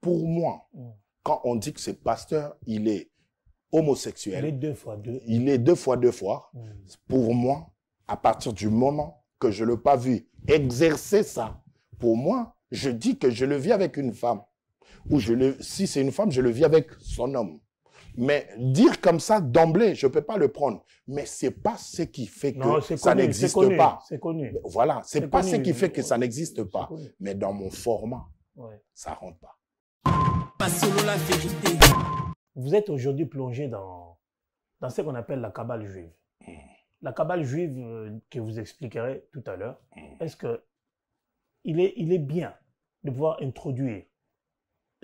Pour moi, oh. quand on dit que ce pasteur, il est homosexuel. Il est deux fois deux. Il est deux fois deux fois. Mm. Pour moi, à partir du moment que je ne l'ai pas vu exercer ça, pour moi, je dis que je le vis avec une femme. Ou je le, si c'est une femme, je le vis avec son homme. Mais dire comme ça d'emblée, je ne peux pas le prendre. Mais ce n'est pas ce qui fait que ça n'existe pas. C'est connu. Voilà, ce n'est pas ce qui fait que ça n'existe pas. Mais dans mon format, ça ne rentre pas. Vous êtes aujourd'hui plongé dans, dans ce qu'on appelle la cabale juive. Hmm. La cabale juive euh, que vous expliquerez tout à l'heure, hmm. est-ce que il est, il est bien de pouvoir introduire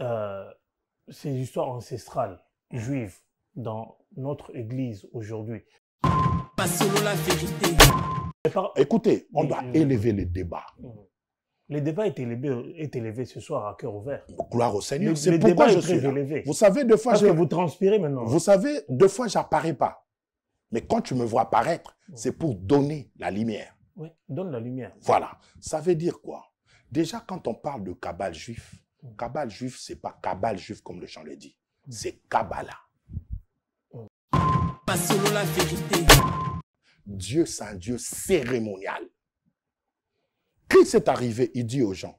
euh, ces histoires ancestrales juive dans notre Église aujourd'hui. Écoutez, on doit élever les débats. Le débat est élevé, ce soir à cœur ouvert. Gloire au Seigneur. C'est pourquoi je suis Vous savez, deux fois... je... que vous transpirez maintenant. Vous savez, deux fois, j'apparais pas. Mais quand tu me vois apparaître, mm. c'est pour donner la lumière. Oui, donne la lumière. Voilà. Ça veut dire quoi Déjà, quand on parle de cabale juif, cabale mm. juif, c'est pas cabale juif comme le chant le dit c'est Kabbalah. Dieu, c'est un Dieu cérémonial. Qui est arrivé, il dit aux gens,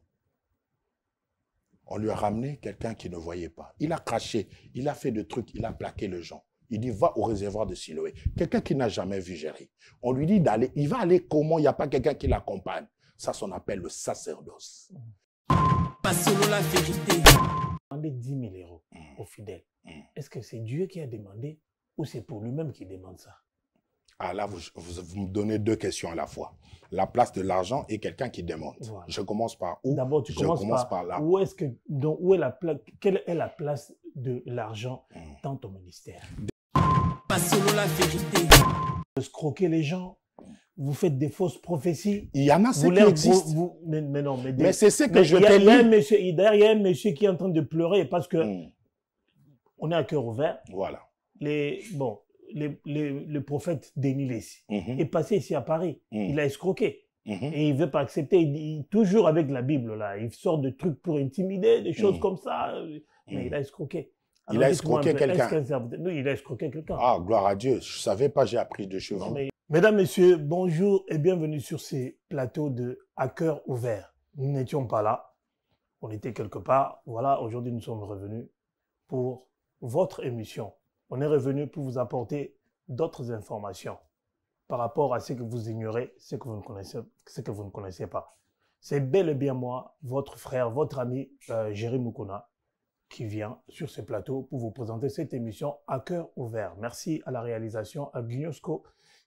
on lui a ramené quelqu'un qui ne voyait pas. Il a craché, il a fait des trucs, il a plaqué les gens. Il dit, va au réservoir de Siloé. Quelqu'un qui n'a jamais vu Jérémie. On lui dit d'aller. Il va aller comment Il n'y a pas quelqu'un qui l'accompagne. Ça, son appelle le sacerdoce. Pas selon la vérité demander 10 000 euros mmh. aux fidèles. Mmh. Est-ce que c'est Dieu qui a demandé ou c'est pour lui-même qui demande ça ah là, vous, me donnez deux questions à la fois. La place de l'argent et quelqu'un qui demande. Je commence par où D'abord, tu commences, par, là. Où est-ce que, donc, où est la place, quelle est la place de l'argent mmh. dans ton ministère Pas se la les gens, vous faites des fausses prophéties. Il y en a ceux qui existent. mais, non, mais, mais c'est ce que je t'ai dit. D'ailleurs, il y a un monsieur qui est en train de pleurer parce que hmm. on est à cœur ouvert. Voilà. Les, bon, le prophète Denis Lessi mhm. est passé ici à Paris. Hmm. Il a escroqué. Mhm. Et il ne veut pas accepter. Il, toujours avec la Bible, là. Il sort de trucs pour intimider, des choses hmm. comme ça. Mais il a escroqué. il a escroqué quelqu'un. il a escroqué quelqu'un. Ah, gloire à Dieu. Je ne savais pas, j'ai appris de chez vous. Mesdames, Messieurs, bonjour et bienvenue sur ces plateaux de Cœur ouvert. Nous n'étions pas là, on était quelque part. Voilà, aujourd'hui nous sommes revenus pour votre émission. On est revenu pour vous apporter d'autres informations par rapport à ce que vous ignorez, ce que vous ne connaissez, pas. C'est bel et bien moi, votre frère, votre ami euh, Jérémy Moukouna, qui vient sur ce plateau pour vous présenter cette émission à cœur ouvert. Merci à la réalisation à Guignosco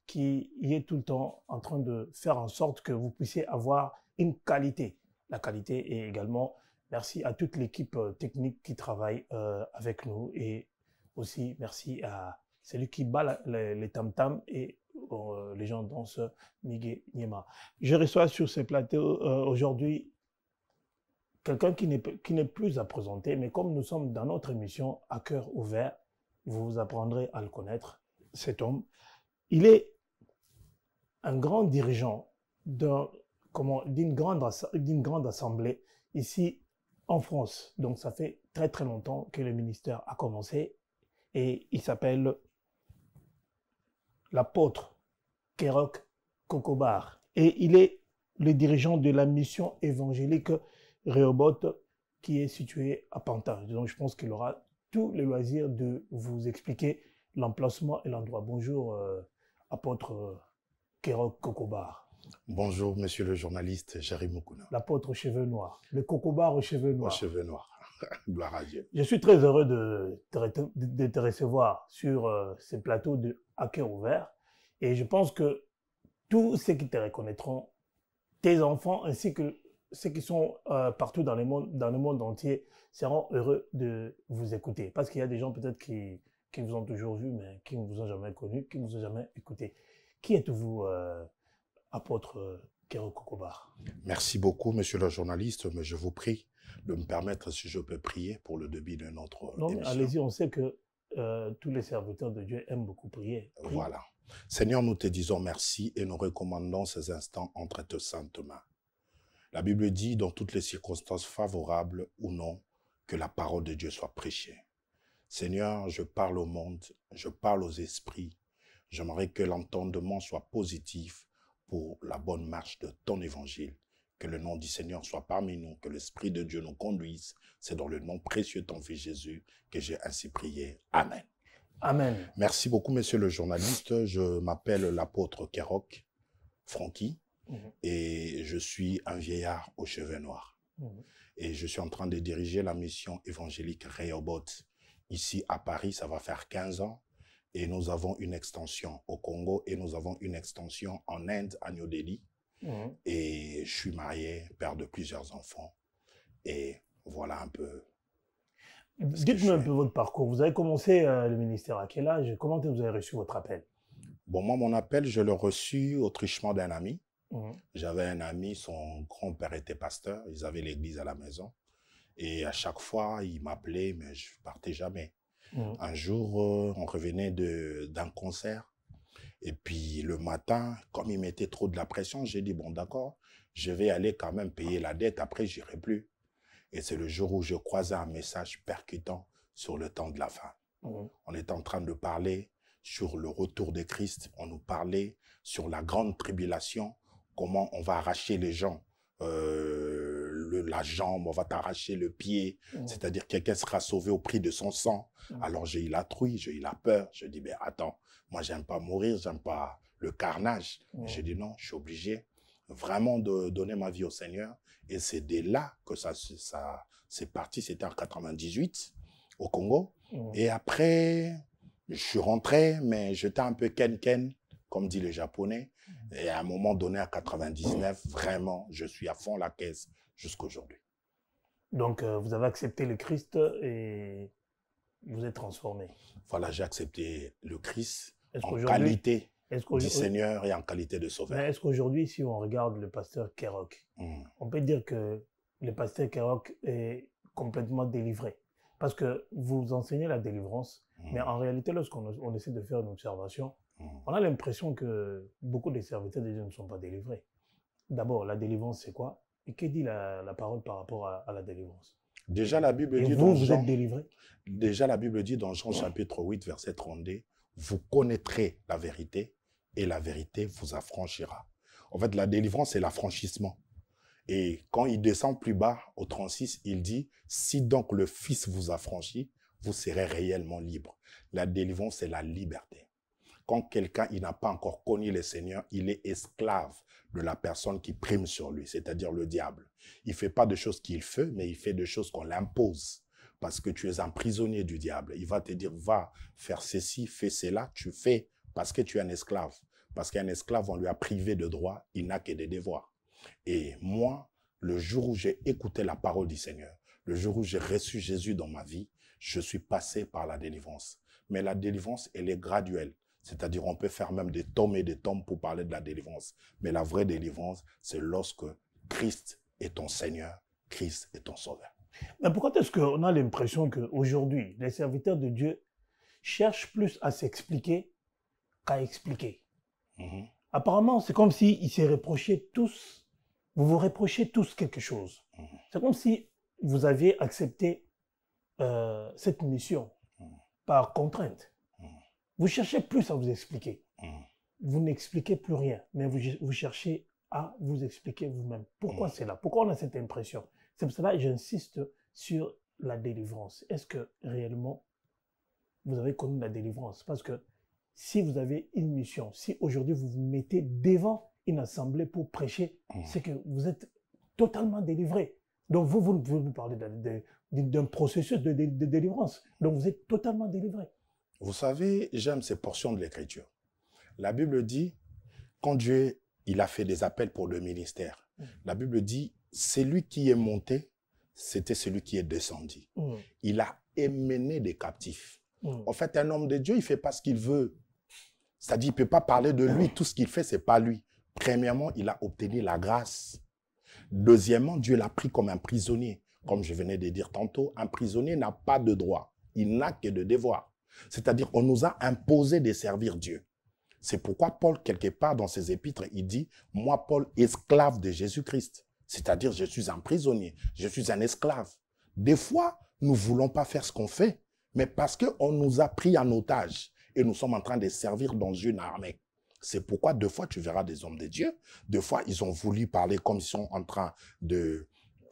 qui est tout le temps en train de faire en sorte que vous puissiez avoir une qualité. La qualité est également merci à toute l'équipe euh, technique qui travaille euh, avec nous et aussi merci à celui qui bat les, tam-tam et euh, les gens ce Miguel Niema. Je reçois sur ce plateau aujourd'hui quelqu'un qui n'est plus à présenter, mais comme nous sommes dans notre émission à cœur ouvert, vous apprendrez à le connaître, cet homme. Il est un grand dirigeant d'une grande, d'une grande assemblée ici en France. Donc ça fait très très longtemps que le ministère a commencé et il s'appelle l'apôtre Kérok Kokobar. Et il est le dirigeant de la mission évangélique Rehoboth qui est située à Pantin. Donc je pense qu'il aura tout le loisir de vous expliquer l'emplacement et l'endroit. Bonjour, euh, apôtre. Euh, Kérok Kokobar. Bonjour, monsieur le journaliste Jérémy Mokuna. L'apôtre aux cheveux noirs. Le Kokobar aux cheveux noirs. Aux cheveux noirs. Je suis très heureux de te, de recevoir sur ces euh, ce plateau de Hacker ouvert. Et je pense que tous ceux qui te reconnaîtront, tes enfants ainsi que ceux qui sont euh, partout dans le, monde, dans le monde entier seront heureux de vous écouter. Parce qu'il y a des gens peut-être qui, qui vous ont toujours vu, mais qui ne vous ont jamais connu, qui ne vous ont jamais écouté. Qui êtes-vous, euh, apôtre apôtre euh, Kokobar Merci beaucoup, monsieur le journaliste, mais je vous prie de me permettre, si je peux prier, pour le débit de notre non, Allez-y, on sait que euh, tous les serviteurs de Dieu aiment beaucoup prier. Voilà. Seigneur, nous te disons merci et nous recommandons ces instants entre tes saintes mains. La Bible dit, dans toutes les circonstances favorables ou non, que la parole de Dieu soit prêchée. Seigneur, je parle au monde, je parle aux esprits, J'aimerais que l'entendement soit positif pour la bonne marche de ton évangile. Que le nom du Seigneur soit parmi nous, que l'Esprit de Dieu nous conduise. C'est dans le nom précieux de ton Fils Jésus que j'ai ainsi prié. Amen. Amen. Merci beaucoup, monsieur le journaliste. Je m'appelle l'apôtre Kerok Francky mhm. et je suis un vieillard aux cheveux noirs. Mhm. Et je suis en train de diriger la mission évangélique Rehoboth ici à Paris. Ça va faire 15 ans et nous avons une extension au Congo et nous avons une extension en Inde, à New Delhi. Mhm. Et je suis marié, père de plusieurs enfants. Et voilà un peu. Dites-nous un peu votre parcours. Vous avez commencé euh, le ministère à quel âge Comment vous avez reçu votre appel Bon, moi, mon appel, je l'ai reçu au trichement d'un ami. Mhm. J'avais un ami, son grand-père était pasteur. Ils avaient l'église à la maison. Et à chaque fois, il m'appelait, mais je partais jamais. Mm. Un jour, euh, on revenait d'un concert. Et puis le matin, comme il mettait trop de la pression, j'ai dit, bon d'accord, je vais aller quand même payer la dette, après j'irai plus. Et c'est le jour où je croisais un message percutant sur le temps de la fin. Mm. On était en train de parler sur le retour de Christ, on nous parlait sur la grande tribulation, comment on va arracher les gens euh, la jambe, on va t'arracher le pied. Mm. C'est-à-dire quelqu'un sera sauvé au prix de son sang. Mm. Alors j'ai eu la trouille, j'ai eu la peur. Je dis, mais attends, moi j'aime pas mourir, j'aime pas le carnage. Mm. Je J'ai dit non, je suis obligé vraiment de donner ma vie au Seigneur. Et c'est dès là que ça, ça c'est parti. C'était en 98 au Congo. Et après, je suis rentré, mais j'étais un peu ken-ken comme dit le japonais. Et à un moment donné, en 99, vraiment, je suis à fond la caisse aujourd'hui. Donc, euh, vous avez accepté le Christ et vous êtes transformé. Voilà, j'ai accepté le Christ en qualité du Seigneur et en qualité de sauveur. est-ce qu'aujourd'hui, si on regarde le pasteur Kerok, hmm. on peut dire que le pasteur Kerok est complètement délivré Parce que vous enseignez la délivrance, hmm. mais en réalité, lorsqu'on essaie de faire une observation, hmm. on a l'impression que beaucoup des serviteurs de Dieu ne sont pas délivrés. D'abord, la délivrance, c'est quoi et que dit la, parole par rapport à, la délivrance Déjà la Bible dit dans Jean, Déjà la Bible dit dans Jean chapitre 8 verset 32, vous connaîtrez la vérité et la vérité vous affranchira. En fait, la délivrance, c'est l'affranchissement. Et quand il descend plus bas, au 36, il dit, si donc le Fils vous affranchit, vous serez réellement libre. La délivrance, c'est la liberté. Quand quelqu'un il n'a pas encore connu le Seigneur, il est esclave de la personne qui prime sur lui, c'est-à-dire le diable. Il fait pas de choses qu'il fait, mais il fait de choses qu'on l'impose parce que tu es un prisonnier du diable. Il va te dire va faire ceci, fais cela, tu fais parce que tu es un esclave. Parce qu'un esclave, on lui a privé de droits, il n'a que des devoirs. Et moi, le jour où j'ai écouté la parole du Seigneur, le jour où j'ai reçu Jésus dans ma vie, je suis passé par la délivrance. Mais la délivrance, elle est graduelle. C'est-à-dire, on peut faire même des tomes et des tomes pour parler de la délivrance. Mais la vraie délivrance, c'est lorsque Christ est ton Seigneur, Christ est ton Sauveur. Mais pourquoi est-ce qu'on a l'impression qu'aujourd'hui, les serviteurs de Dieu cherchent plus à s'expliquer qu'à expliquer mhm. Apparemment, c'est comme s'ils se reprochaient tous, vous vous reprochez tous quelque chose. Mhm. C'est comme si vous aviez accepté euh, cette mission mhm. par contrainte. Vous cherchez plus à vous expliquer. Mmh. Vous n'expliquez plus rien, mais vous, cherchez à vous expliquer vous-même. Pourquoi mmh. c'est là Pourquoi on a cette impression C'est pour cela que j'insiste sur la délivrance. Est-ce que réellement vous avez connu la délivrance Parce que si vous avez une mission, si aujourd'hui vous vous mettez devant une assemblée pour prêcher, mmh. c'est que vous êtes totalement délivré. Donc vous, vous, vous parlez d'un processus de, délivrance. Donc vous êtes totalement délivré. Vous savez, j'aime ces portions de l'Écriture. La Bible dit, quand Dieu, il a fait des appels pour le ministère, mm. la Bible dit, celui qui est monté, c'était celui qui est descendu. Mm. Il a émené des captifs. Mm. En fait, un homme de Dieu, il fait pas ce qu'il veut. C'est-à-dire, il peut pas parler de lui. Tout ce qu'il fait, c'est pas lui. Premièrement, il a obtenu la grâce. Deuxièmement, Dieu l'a pris comme un prisonnier. Comme je venais de dire tantôt, un prisonnier n'a pas de droit. Il n'a que de devoirs. C'est-à-dire, on nous a imposé de servir Dieu. C'est pourquoi Paul, quelque part dans ses épîtres, il dit, moi, Paul, esclave de Jésus-Christ. C'est-à-dire, je suis un prisonnier, je suis un esclave. Des fois, nous ne voulons pas faire ce qu'on fait, mais parce qu'on nous a pris en otage et nous sommes en train de servir dans une armée. C'est pourquoi deux fois tu verras des hommes de Dieu, deux fois ils ont voulu parler comme ils sont en train de,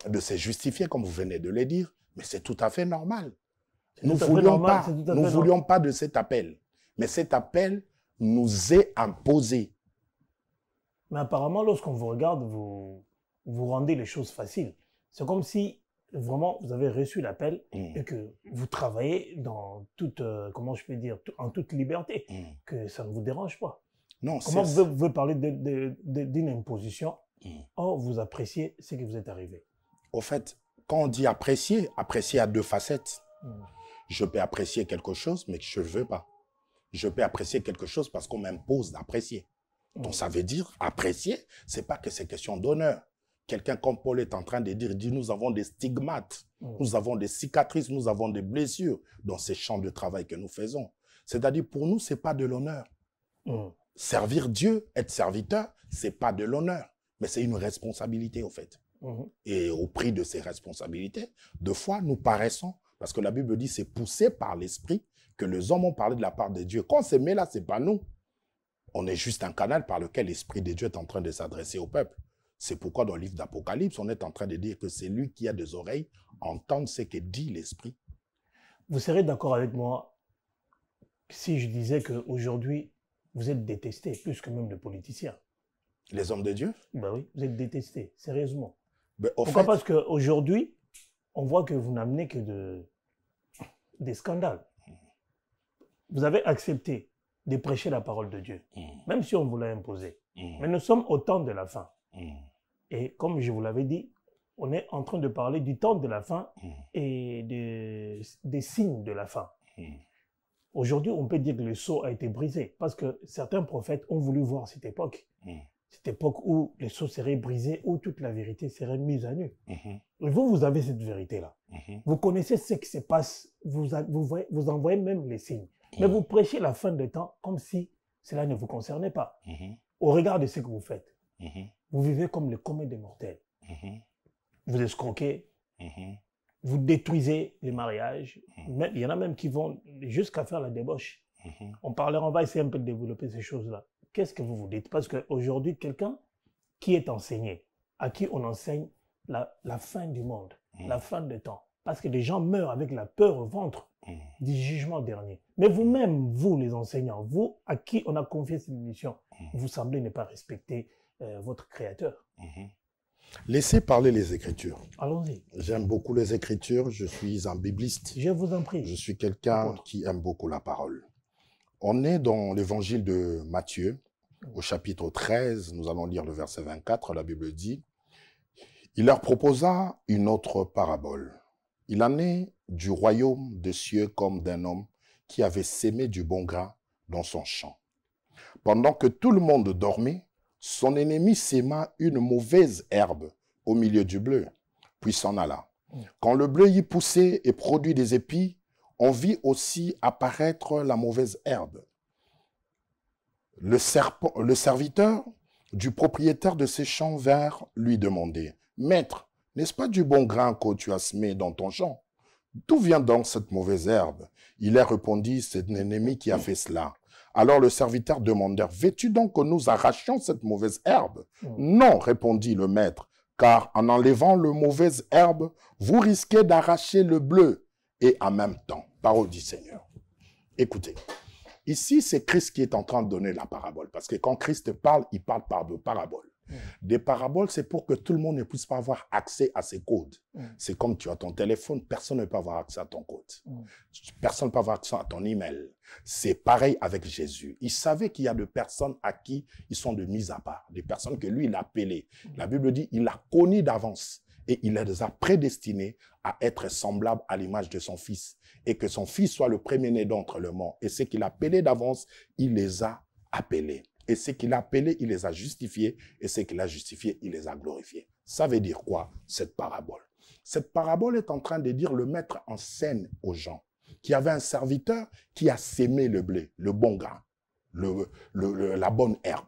de se justifier, comme vous venez de le dire, mais c'est tout à fait normal. Nous voulions nous voulions pas de cet appel. Mais cet appel nous est imposé. Mais apparemment, lorsqu'on vous regarde, vous, vous rendez les choses faciles. C'est comme si vraiment vous avez reçu l'appel mm. et que vous travaillez dans toute, euh, comment je peux dire, en toute liberté, mm. que ça ne vous dérange pas. Non, comment vous, vous parler d'une imposition mmh. Or, vous appréciez ce qui vous est arrivé. Au fait, quand on dit apprécier, apprécier a deux facettes. Mm. Je peux apprécier quelque chose, mais je ne veux pas. Je peux apprécier quelque chose parce qu'on m'impose d'apprécier. Donc ça veut dire apprécier, c'est pas que c'est question d'honneur. Quelqu'un comme Paul est en train de dire, dit nous avons des stigmates, nous avons des cicatrices, nous avons des blessures dans ces champs de travail que nous faisons. C'est-à-dire pour nous c'est pas de l'honneur. Servir Dieu, être serviteur, c'est pas de l'honneur, mais c'est une responsabilité au fait. Mhm. Et au prix de ces responsabilités, deux fois nous paraissons parce que la Bible dit, c'est poussé par l'Esprit que les hommes ont parlé de la part de Dieu. Quand on se met là, c'est pas nous. On est juste un canal par lequel l'Esprit de Dieu est en train de s'adresser au peuple. C'est pourquoi dans le livre d'Apocalypse, on est en train de dire que c'est lui qui a des oreilles, entendre ce que dit l'Esprit. Vous serez d'accord avec moi si je disais qu'aujourd'hui, vous êtes détesté, plus que même les politiciens. Les hommes de Dieu Ben oui, vous êtes détesté, sérieusement. Ben, pourquoi Parce qu'aujourd'hui, on voit que vous n'amenez que de, des scandales. Vous avez accepté de prêcher la parole de Dieu, même si on vous l'a imposé. Mais nous sommes au temps de la fin. Et comme je vous l'avais dit, on est en train de parler du temps de la fin et de, des signes de la fin. Aujourd'hui, on peut dire que le sceau a été brisé parce que certains prophètes ont voulu voir cette époque cette époque où les choses seraient brisées, où toute la vérité serait mise à nu. Mhm. Et vous, vous avez cette vérité-là. Mhm. Vous connaissez ce qui se passe, vous, vous, envoyez même les signes. Mais mhm. vous prêchez la fin des temps comme si cela ne vous concernait pas. Au regard de ce que vous faites, vous vivez comme le comète des mortels. Vous escroquez, vous détruisez les mariages. Il y en a même qui vont jusqu'à faire la débauche. On, parlera, on va essayer un peu de développer ces choses-là qu'est-ce que vous vous dites Parce qu'aujourd'hui, quelqu'un qui est enseigné, à qui on enseigne la, fin du monde, mmh. la fin des temps, parce que les gens meurent avec la peur au ventre mmh. du jugement dernier. Mais vous-même, vous les enseignants, vous à qui on a confié cette mission, mmh. vous semblez ne pas respecter euh, votre Créateur. Laissez parler les Écritures. Allons-y. J'aime beaucoup les Écritures, je suis un bibliste. Je vous en prie. Je suis quelqu'un qui aime beaucoup la parole. On est dans l'évangile de Matthieu, au chapitre 13, nous allons lire le verset 24, la Bible dit, Il leur proposa une autre parabole. Il en est du royaume des cieux comme d'un homme qui avait sémé du bon grain dans son champ. Pendant que tout le monde dormait, son ennemi séma une mauvaise herbe au milieu du bleu, puis s'en alla. Quand le bleu y poussait et produit des épis, on vit aussi apparaître la mauvaise herbe. Le, serviteur du propriétaire de ces champs verts lui demandait, « Maître, n'est-ce pas du bon grain que tu as semé dans ton champ D'où vient donc cette mauvaise herbe Il est répondit, « c'est ennemi qui a fait cela. Alors le serviteur demanda, veux-tu donc que nous arrachions cette mauvaise herbe hmm. Non, répondit le maître, car en enlevant le mauvaise herbe, vous risquez d'arracher le bleu, et en même temps, parole du Seigneur. Écoutez, ici, c'est Christ qui est en train de donner la parabole. Parce que quand Christ parle, il parle par deux paraboles. Mm. Des paraboles, c'est pour que tout le monde ne puisse pas avoir accès à ses codes. Mm. C'est comme tu as ton téléphone, personne ne peut avoir accès à ton code. Mm. Personne ne peut avoir accès à ton email. C'est pareil avec Jésus. Il savait qu'il y a des personnes à qui ils sont de mise à part, des personnes que lui, il a appelées. La Bible dit, il l'a connu d'avance et il les a prédestiné à être semblables à l'image de son Fils et que son fils soit le premier-né d'entre le monde. Et ce qu'il a appelé d'avance, il les a appelés. Et ce qu'il a appelé, il les a justifiés. Et ce qu'il a justifié, il les a glorifiés. Ça veut dire quoi, cette parabole Cette parabole est en train de dire le mettre en scène aux gens qui avait un serviteur qui a sémé le blé, le bon grain, la bonne herbe.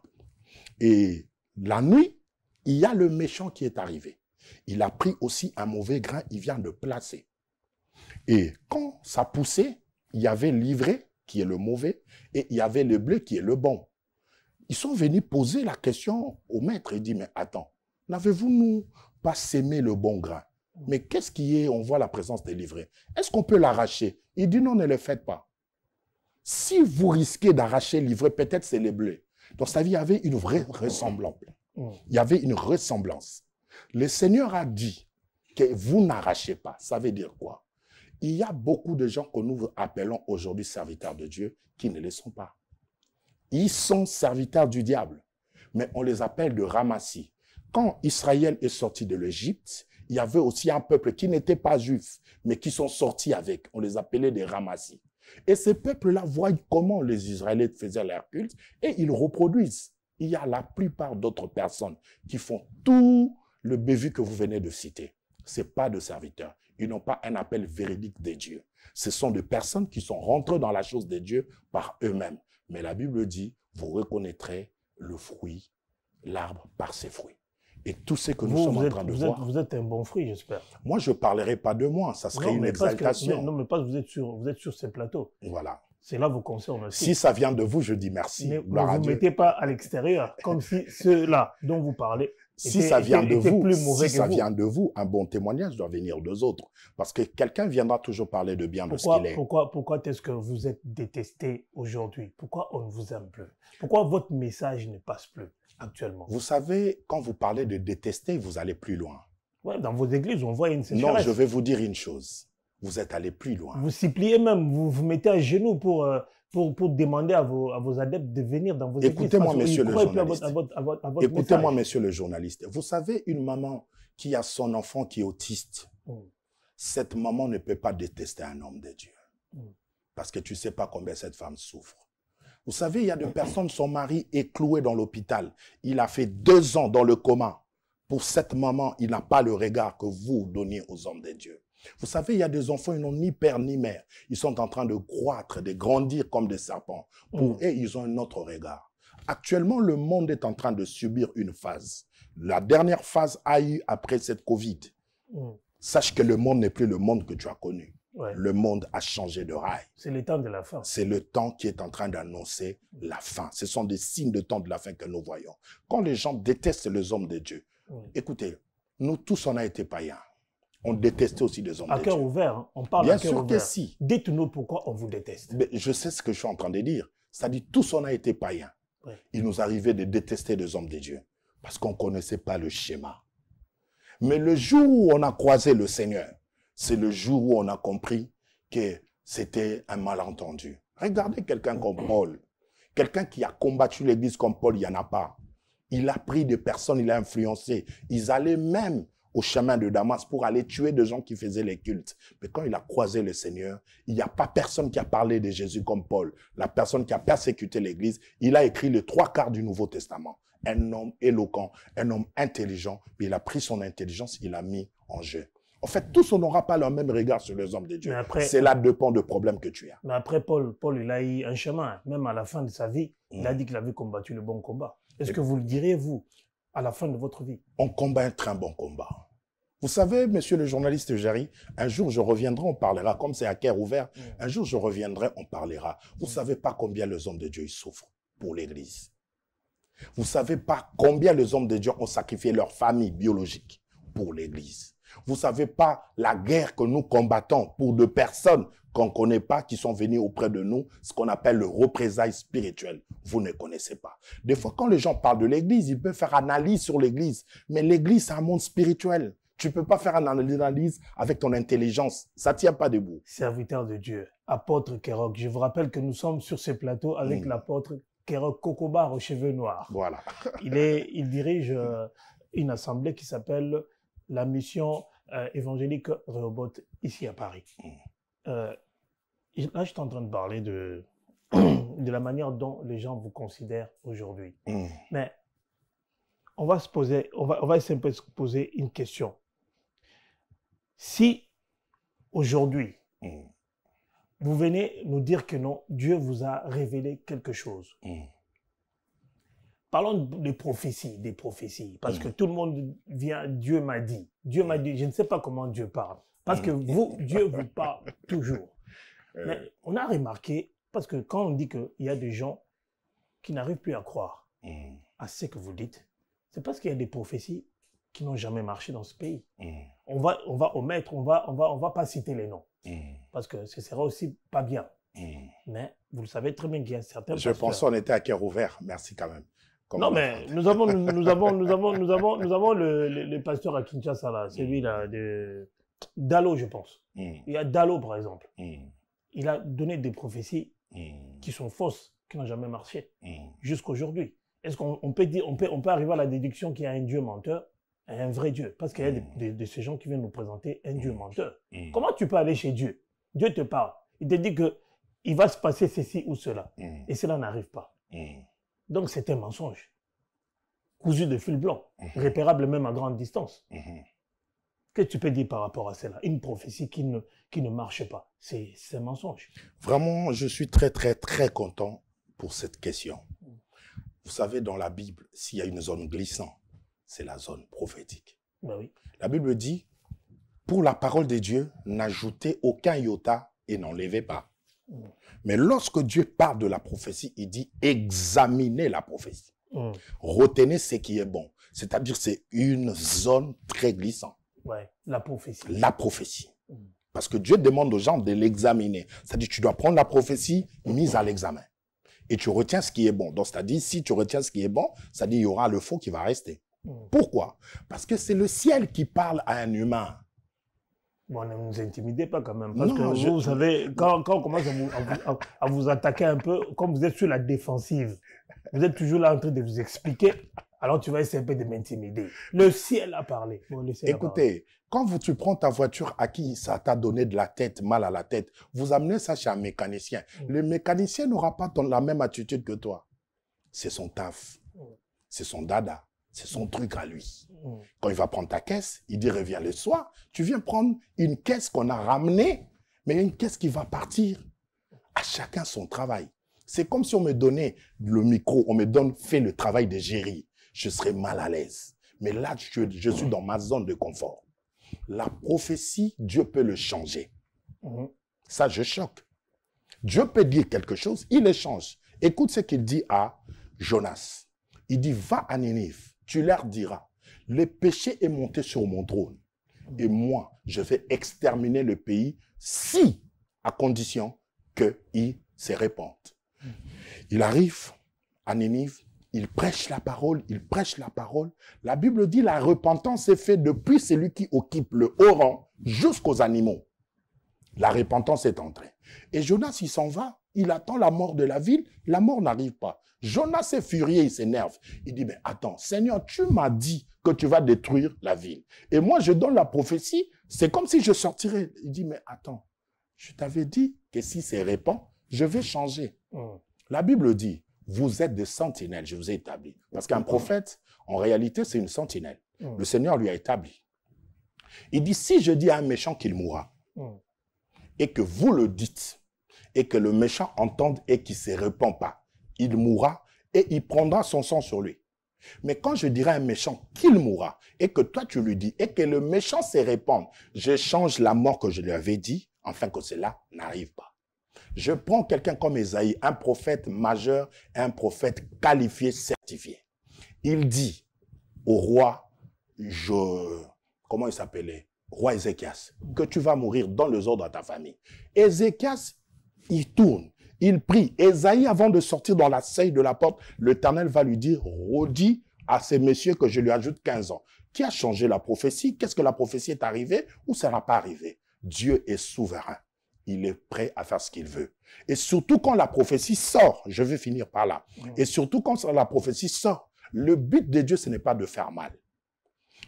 Et la nuit, il y a le méchant qui est arrivé. Il a pris aussi un mauvais grain, il vient de placer. Et quand ça poussait, il y avait l'ivraie qui est le mauvais et il y avait le blé qui est le bon. Ils sont venus poser la question au maître et dit mais attends, n'avez-vous nous pas sémé le bon grain Mais qu'est-ce qui est On voit la présence de l'ivraie. Est-ce qu'on peut l'arracher Il dit non, ne le faites pas. Si vous risquez d'arracher l'ivraie, peut-être c'est le blé. Dans sa vie, il y avait une vraie ressemblance. Il y avait une ressemblance. Le Seigneur a dit que vous n'arrachez pas. Ça veut dire quoi il y a beaucoup de gens que nous appelons aujourd'hui serviteurs de Dieu qui ne le sont pas. Ils sont serviteurs du diable, mais on les appelle de ramassis. Quand Israël est sorti de l'Égypte, il y avait aussi un peuple qui n'était pas juif, mais qui sont sortis avec. On les appelait des ramassis. Et ces peuples-là voient comment les Israélites faisaient leur culte et ils reproduisent. Il y a la plupart d'autres personnes qui font tout le bévu que vous venez de citer. C'est pas de serviteurs ils n'ont pas un appel véridique des dieux. Ce sont des personnes qui sont rentrées dans la chose des dieux par eux-mêmes. Mais la Bible dit, vous reconnaîtrez le fruit, l'arbre par ses fruits. Et tout ce que nous sommes en train de vous voir. vous êtes un bon fruit, j'espère. Moi, je ne parlerai pas de moi. Ça serait une exaltation. non, mais pas vous êtes sur, vous êtes sur ces plateaux. Voilà. C'est là vos conseils. Si ça vient de vous, je dis merci. Mais, vous ne mettez pas à l'extérieur, comme si ceux-là dont vous parlez si ça vient de vous, si ça vient de vous, un bon témoignage doit venir d'eux autres. Parce que quelqu'un viendra toujours parler de bien de ce qu'il est. Pourquoi, pourquoi est-ce que vous êtes détesté aujourd'hui Pourquoi on ne vous aime plus Pourquoi votre message ne passe plus actuellement Vous savez, quand vous parlez de détester, vous allez plus loin. Ouais, dans vos églises, on voit une sécheresse. Non, je vais vous dire une chose. Vous êtes allé plus loin. Vous pliez même, vous vous mettez à genoux pour, euh, pour, demander à vos, adeptes de venir dans vos Écoutez-moi, monsieur Écoutez-moi, monsieur le journaliste. Vous savez, une maman qui a son enfant qui est autiste, mm. cette maman ne peut pas détester un homme de Dieu. Mm. Parce que tu ne sais pas combien cette femme souffre. Vous savez, il y a des personnes, son mari est cloué dans l'hôpital. Il a fait deux ans dans le coma. Pour cette maman, il n'a pas le regard que vous donnez aux hommes de Dieu. Vous savez, il y a des enfants, ils n'ont ni père ni mère. Ils sont en train de croître, de grandir comme des serpents. Pour mm. ils ont un autre regard. Actuellement, le monde est en train de subir une phase. La dernière phase a eu après cette Covid. Mm. Sache que le monde n'est plus le monde que tu as connu. Le monde a changé de rail. C'est le temps de la fin. C'est le temps qui est en train d'annoncer la fin. Ce sont des signes de temps de la fin que nous voyons. Quand les gens détestent les hommes de Dieu, écoutez, nous tous, on a été païens on détestait aussi des hommes de Dieu. À cœur ouvert, hein. on parle à cœur sûr que si. Dites-nous pourquoi on vous déteste. Mais je sais ce que je suis en train de dire. C'est-à-dire, tous on a été païens. Il nous arrivait de détester des hommes de Dieu parce qu'on ne connaissait pas le schéma. Mais le jour où on a croisé le Seigneur, c'est le jour où on a compris que c'était un malentendu. Regardez quelqu'un comme Paul. Quelqu'un qui a combattu l'Église comme Paul, il n'y en a pas. Il a pris des personnes, il a influencé. Ils allaient même au chemin de Damas pour aller tuer des gens qui faisaient les cultes. Mais quand il a croisé le Seigneur, il n'y a pas personne qui a parlé de Jésus comme Paul, la personne qui a persécuté l'Église. Il a écrit les trois quarts du Nouveau Testament. Un homme éloquent, un homme intelligent, mais il a pris son intelligence, il l'a mis en jeu. En fait, tous n'aura pas le même regard sur les hommes de Dieu. C'est là dépend de problème que tu as. Mais après, Paul, Paul, il a eu un chemin. Même à la fin de sa vie, il a mm. dit qu'il avait combattu le bon combat. Est-ce que vous le direz, vous à la fin de votre vie. On combat un très bon combat. Vous savez, monsieur le journaliste Jarry, un jour je reviendrai, on parlera. Comme c'est à cœur ouvert, mm. un jour je reviendrai, on parlera. Vous ne mm. savez pas combien les hommes de Dieu souffrent pour l'Église. Vous ne savez pas combien les hommes de Dieu ont sacrifié leur famille biologique pour l'Église. Vous ne savez pas la guerre que nous combattons pour deux personnes qu'on ne connaît pas, qui sont venus auprès de nous, ce qu'on appelle le représailles spirituel. Vous ne connaissez pas. Des fois, quand les gens parlent de l'Église, ils peuvent faire analyse sur l'Église. Mais l'Église, c'est un monde spirituel. Tu peux pas faire une analyse avec ton intelligence. Ça tient pas debout. Serviteur de Dieu, apôtre Kérok, je vous rappelle que nous sommes sur ce plateau avec mm. l'apôtre Kérok Kokobar aux cheveux noirs. Voilà. il, est, il dirige euh, une assemblée qui s'appelle la mission euh, évangélique Rehoboth ici à Paris. Mm. Euh, là, je suis en train de parler de, de la manière dont les gens vous considèrent aujourd'hui. Mm. Mais on va se poser, on va, on va se poser une question. Si aujourd'hui, mm. vous venez nous dire que non, Dieu vous a révélé quelque chose. Mm. Parlons des prophéties, des prophéties, parce que tout le monde vient, Dieu m'a dit, Dieu m'a dit, je ne sais pas comment Dieu parle. Parce que mmh. vous, Dieu vous parle toujours. Euh. on a remarqué, parce que quand on dit qu'il y a des gens qui n'arrivent plus à croire mmh. à ce que vous dites, c'est parce qu'il y a des prophéties qui n'ont jamais marché dans ce pays. Mmh. On, va, on va omettre, on va, on va, on va pas citer les noms. Parce que ce sera aussi pas bien. Mais vous le savez très bien qu'il y a certains. Je pense qu'on était à cœur ouvert. Merci quand même. non, mais nous avons, nous, avons, nous avons, nous avons, nous avons le, pasteur à Kinshasa, celui-là de. Dalo, je pense. Hmm. Il y a Dalo, par exemple. Hmm. Il a donné des prophéties hmm. qui sont fausses, qui n'ont jamais marché jusqu'aujourd'hui. Est-ce qu'on peut, dire, on peut, on peut arriver à la déduction qu'il y a un Dieu menteur et un vrai Dieu Parce qu'il y a de, ces gens qui viennent nous présenter un Dieu menteur. Comment tu peux aller chez Dieu Dieu te parle. Il te dit que il va se passer ceci ou cela. Et cela n'arrive pas. Donc c'est un mensonge. Cousu de fil blanc, réparable même à grande distance que tu peux dire par rapport à cela Une prophétie qui ne, qui ne marche pas. C'est un mensonge. Vraiment, je suis très, très, très content pour cette question. Vous savez, dans la Bible, s'il y a une zone glissante, c'est la zone prophétique. Ben la Bible dit, pour la parole de Dieu, n'ajoutez aucun iota et n'enlevez pas. Mm. Mais lorsque Dieu parle de la prophétie, il dit, examinez la prophétie. Mm. Retenez ce qui est bon. C'est-à-dire, c'est une zone très glissante la prophétie. La prophétie. Mm. Parce que Dieu demande aux gens de l'examiner. C'est-à-dire, tu dois prendre la prophétie mise à l'examen. Et tu retiens ce qui est bon. Donc, c'est-à-dire, si tu retiens ce qui est bon, c'est-à-dire, il y aura le faux qui va rester. Mm. Pourquoi Parce que c'est le ciel qui parle à un humain. Bon, ne nous intimidez pas quand même. Parce que vous savez, quand, on commence à vous, à vous, attaquer un peu, comme vous êtes sur la défensive, vous êtes toujours là en train de vous expliquer alors tu vas essayer un peu de m'intimider. Le ciel a parlé. Écoutez, quand vous, tu prends ta voiture à qui ça t'a donné de la tête, mal à la tête, vous amenez ça chez un mécanicien. Mm. Le mécanicien n'aura pas ton, la même attitude que toi. C'est son taf. Mm. C'est son dada. C'est son mm. truc à lui. Quand il va prendre ta caisse, il dit reviens le soir. Tu viens prendre une caisse qu'on a ramenée, mais une caisse qui va partir. À chacun son travail. C'est comme si on me donnait le micro, on me donne fait le travail de Géry je serai mal à l'aise. Mais là, je, suis dans ma zone de confort. La prophétie, Dieu peut le changer. Mhm. Ça, je choque. Dieu peut dire quelque chose, il le change. Écoute ce qu'il dit à Jonas. Il dit, va à Ninive, tu leur diras, le péché est monté sur mon trône. Et moi, je vais exterminer le pays si, à condition qu'il se répande. Mhm. Il arrive à Ninive, il prêche la parole, il prêche la parole. La Bible dit la repentance est faite depuis celui qui occupe le haut rang jusqu'aux animaux. La repentance est entrée. Et Jonas, il s'en va. Il attend la mort de la ville. La mort n'arrive pas. Jonas est furieux, il s'énerve. Il dit, mais attends, Seigneur, tu m'as dit que tu vas détruire la ville. Et moi, je donne la prophétie. C'est comme si je sortirais. Il dit, mais attends, je t'avais dit que si c'est répand, je vais changer. Hmm. La Bible dit, vous êtes des sentinelles, je vous ai établi. Parce qu'un prophète, en réalité, c'est une sentinelle. Hmm. Le Seigneur lui a établi. Il dit, si je dis à un méchant qu'il mourra, hmm. et que vous le dites, et que le méchant entende et qu'il ne se répand pas, il mourra et il prendra son sang sur lui. Mais quand je dirai à un méchant qu'il mourra, et que toi tu lui dis, et que le méchant se répande, je change la mort que je lui avais dit, afin que cela n'arrive pas. Je prends quelqu'un comme Esaïe, un prophète majeur, un prophète qualifié, certifié. Il dit au roi, je, comment il s'appelait? Roi Ézéchias, que tu vas mourir dans les ordres de ta famille. Ézéchias, il tourne, il prie. Esaïe, avant de sortir dans la seille de la porte, l'éternel va lui dire, redis à ces messieurs que je lui ajoute 15 ans. Qui a changé la prophétie? Qu'est-ce que la prophétie est arrivée ou ça n'a pas arrivé? Dieu est souverain il est prêt à faire ce qu'il veut. Et surtout quand la prophétie sort, je vais finir par là, et surtout quand la prophétie sort, le but de Dieu, ce n'est pas de faire mal.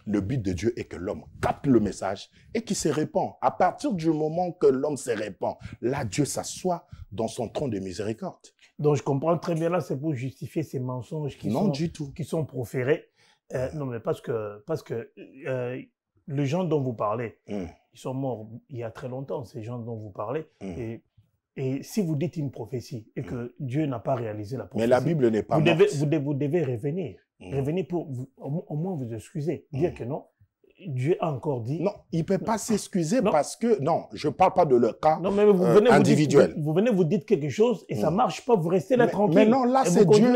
Le but de Dieu est que l'homme capte le message et qu'il se répand. À partir du moment que l'homme se répand, là, Dieu s'assoit dans son tronc de miséricorde. Donc, je comprends très bien, là, c'est pour justifier ces mensonges qui, sont, du tout. qui sont proférés. Euh, non, mais parce que, parce que euh, les gens dont vous parlez, hmm. ils sont morts il y a très longtemps, ces gens dont vous parlez. Hmm. Et, et, si vous dites une prophétie et hmm. que Dieu n'a pas réalisé la prophétie. Mais la Bible n'est pas vous Devez, vous, devez, revenir. Revenir pour au, moins vous excuser. Dire que non, Dieu a encore dit. Non, il ne peut pas s'excuser parce que. Non, je ne parle pas de leur cas mais vous venez, euh, individuel. Vous, venez, vous dites quelque chose et ça ne mm. marche pas, vous restez là tranquille. Mais non, là, c'est Dieu.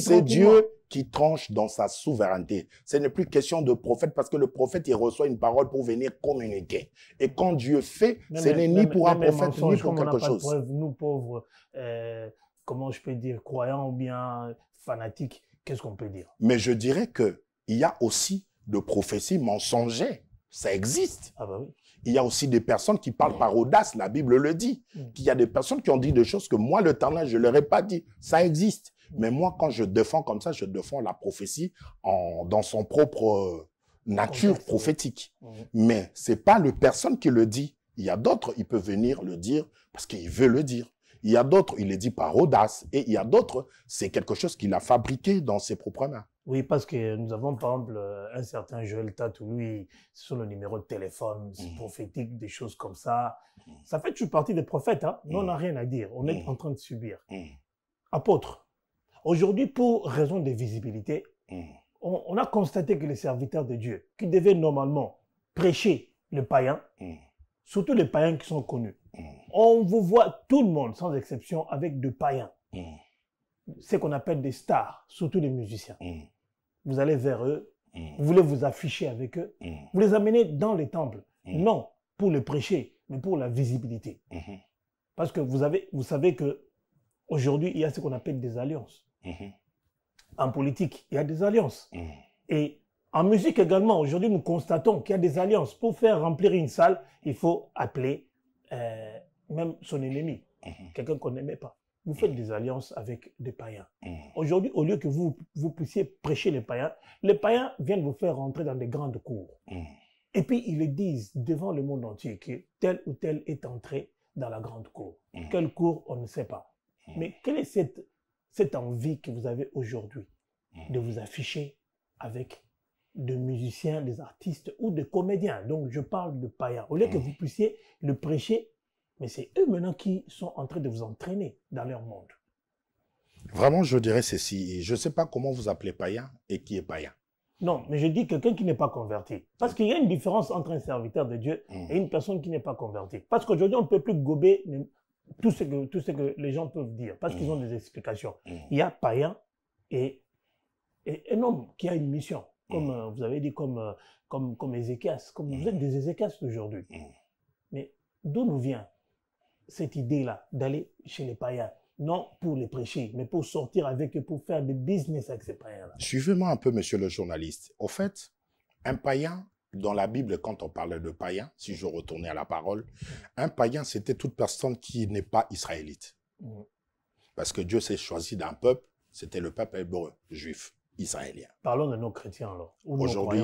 C'est Dieu qui tranche dans sa souveraineté. Ce n'est plus question de prophète parce que le prophète, il reçoit une parole pour venir communiquer. Et quand Dieu fait, ce n'est ni pour un prophète, ni pour quelque chose. Preuve, nous, pauvres, euh, comment je peux dire, croyants ou bien fanatiques, qu'est-ce qu'on peut dire Mais je dirais que il y a aussi de prophéties mensongères. Ça existe. Ah bah il y a aussi des personnes qui parlent par audace, la Bible le dit. Mm. Il y a des personnes qui ont dit des choses que moi, le tarnage, je ne leur ai pas dit. Ça existe. Mm. Mais moi, quand je défends comme ça, je défends la prophétie en, dans son propre euh, nature prophétique. Mm. Mais c'est pas le personne qui le dit. Il y a d'autres, il peut venir le dire parce qu'il veut le dire. Il y a d'autres, il le dit par audace. Et il y a d'autres, c'est quelque chose qu'il a fabriqué dans ses propres mains. Oui, parce que nous avons par exemple euh, un certain Joël Tatou, lui, sur le numéro de téléphone, c'est mhm. prophétique, des choses comme ça. Mhm. Ça fait toujours partie des prophètes, hein? on n'a mhm. rien à dire, on est en train de subir. Apôtre, aujourd'hui, pour raison de visibilité, on, a constaté que les serviteurs de Dieu, qui devaient normalement prêcher le païen, surtout les païens qui sont connus, on vous voit tout le monde, sans exception, avec des païens ce qu'on appelle des stars, surtout les musiciens. Mm. Vous allez vers eux, mm. vous voulez vous afficher avec eux, mm. vous les amenez dans les temples. Non pour les prêcher, mais pour la visibilité. Mm-hmm. Parce que vous, avez, vous savez que aujourd'hui, il y a ce qu'on appelle des alliances. Mm-hmm. En politique, il y a des alliances. Et en musique également, aujourd'hui, nous constatons qu'il y a des alliances. Pour faire remplir une salle, il faut appeler euh, même son ennemi, mm-hmm. quelqu'un qu'on n'aimait pas vous faites des alliances avec des païens. Mm. Aujourd'hui, au lieu que vous, vous puissiez prêcher les païens, les païens viennent vous faire rentrer dans des grandes cours. Mm. Et puis, ils disent devant le monde entier que tel ou tel est entré dans la grande cour. Mm. Quelle cour, on ne sait pas. Mais quelle est cette, cette envie que vous avez aujourd'hui de vous afficher avec de musiciens, des artistes ou des comédiens. Donc, je parle de païens. Au lieu que vous puissiez le prêcher mais c'est eux maintenant qui sont en train de vous entraîner dans leur monde. Vraiment, je dirais ceci. Je ne sais pas comment vous appelez païen et qui est païen. Non, mais je dis quelqu'un qui n'est pas converti. Parce qu'il y a une différence entre un serviteur de Dieu hmm. et une personne qui n'est pas convertie. Parce qu'aujourd'hui, on ne peut plus gober tout ce que, les gens peuvent dire, parce qu'ils hmm. ont des explications. Hmm. Il y a païen et, un homme qui a une mission, comme euh, vous avez dit, comme, euh, comme, comme Ézéchias, comme vous êtes des Ézéchias aujourd'hui. Mais d'où nous vient cette idée-là d'aller chez les païens. Non pour les prêcher, mais pour sortir avec eux, pour faire des business avec ces païens-là. Suivez-moi un peu, monsieur le journaliste. Au fait, un païen, dans la Bible, quand on parlait de païen, si je retournais à la parole, un païen, c'était toute personne qui n'est pas israélite. Parce que Dieu s'est choisi d'un peuple, c'était le peuple hébreu, juif, israélien. Parlons de nos chrétiens alors. Aujourd'hui,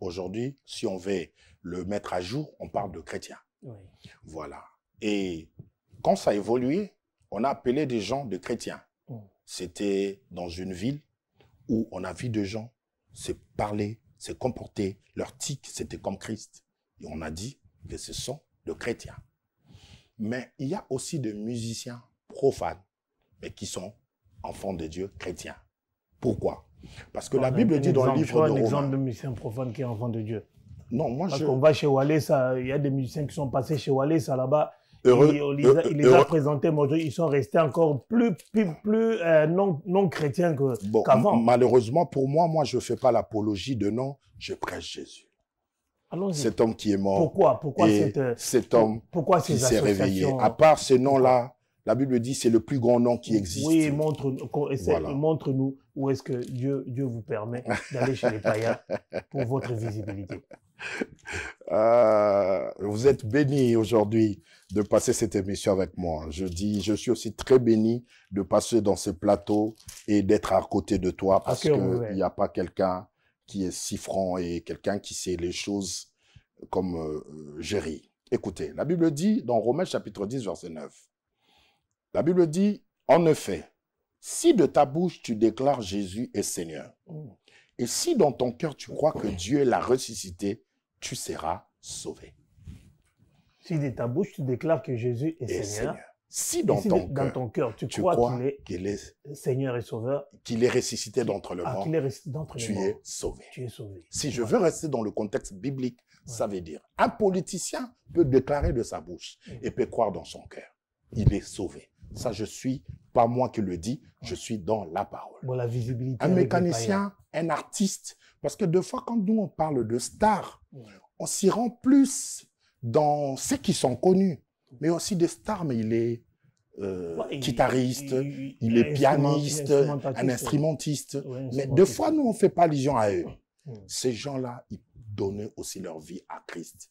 aujourd'hui, si on veut le mettre à jour, on parle de chrétiens. Voilà. Et quand ça a évolué, on a appelé des gens de chrétiens. Oh. C'était dans une ville où on a vu des gens se parler, se comporter. Leur tic, c'était comme Christ. Et on a dit que ce sont de chrétiens. Mais il y a aussi des musiciens profanes, mais qui sont enfants de Dieu chrétiens. Pourquoi Parce que la Bible dit dans le livre de un exemple de musicien profane qui est enfant de Dieu. Non, moi je. Parce on va chez Wallace, il y a des musiciens qui sont passés chez Wallace là-bas il, les a, présentés, ils sont restés encore plus, euh, non, non chrétiens qu'avant. malheureusement, pour moi, moi, je ne fais pas l'apologie de non, je prêche Jésus. Cet homme qui est mort. Pourquoi, pourquoi euh, cet homme qui s'est réveillé. À part ce nom là la Bible dit c'est le plus grand nom qui existe. Oui, montre-nous où est-ce que Dieu, Dieu vous permet d'aller chez les païens pour votre visibilité. Euh, vous êtes béni aujourd'hui de passer cette émission avec moi. Je dis, je suis aussi très béni de passer dans ce plateau et d'être à côté de toi parce qu'il n'y a pas quelqu'un qui est si franc et quelqu'un qui sait les choses comme euh, Écoutez, la Bible dit dans Romains chapitre 10, verset 9, la Bible dit, en effet, si de ta bouche tu déclares Jésus est Seigneur, oh. et si dans ton cœur tu crois que Dieu l'a ressuscité, tu seras sauvé. Si de ta bouche tu déclares que Jésus est, Seigneur, si dans, ton, cœur tu, crois, qu'il est, Seigneur et Sauveur, qu'il est ressuscité d'entre le ah, morts, tu, es sauvé. Si je veux rester dans le contexte biblique, ça veut dire un politicien peut déclarer de sa bouche et peut croire dans son cœur. Il est sauvé. Ça, je suis pas moi qui le dis, je suis dans la parole. visibilité un mécanicien, un artiste, parce que deux fois, quand nous, on parle de stars, on s'y rend plus dans ceux qui sont connus, mais aussi des stars, mais il est euh, guitariste, il, est pianiste, un instrumentiste. Mais deux fois, nous, on ne fait pas allusion à eux. Ces gens-là, ils donnaient aussi leur vie à Christ.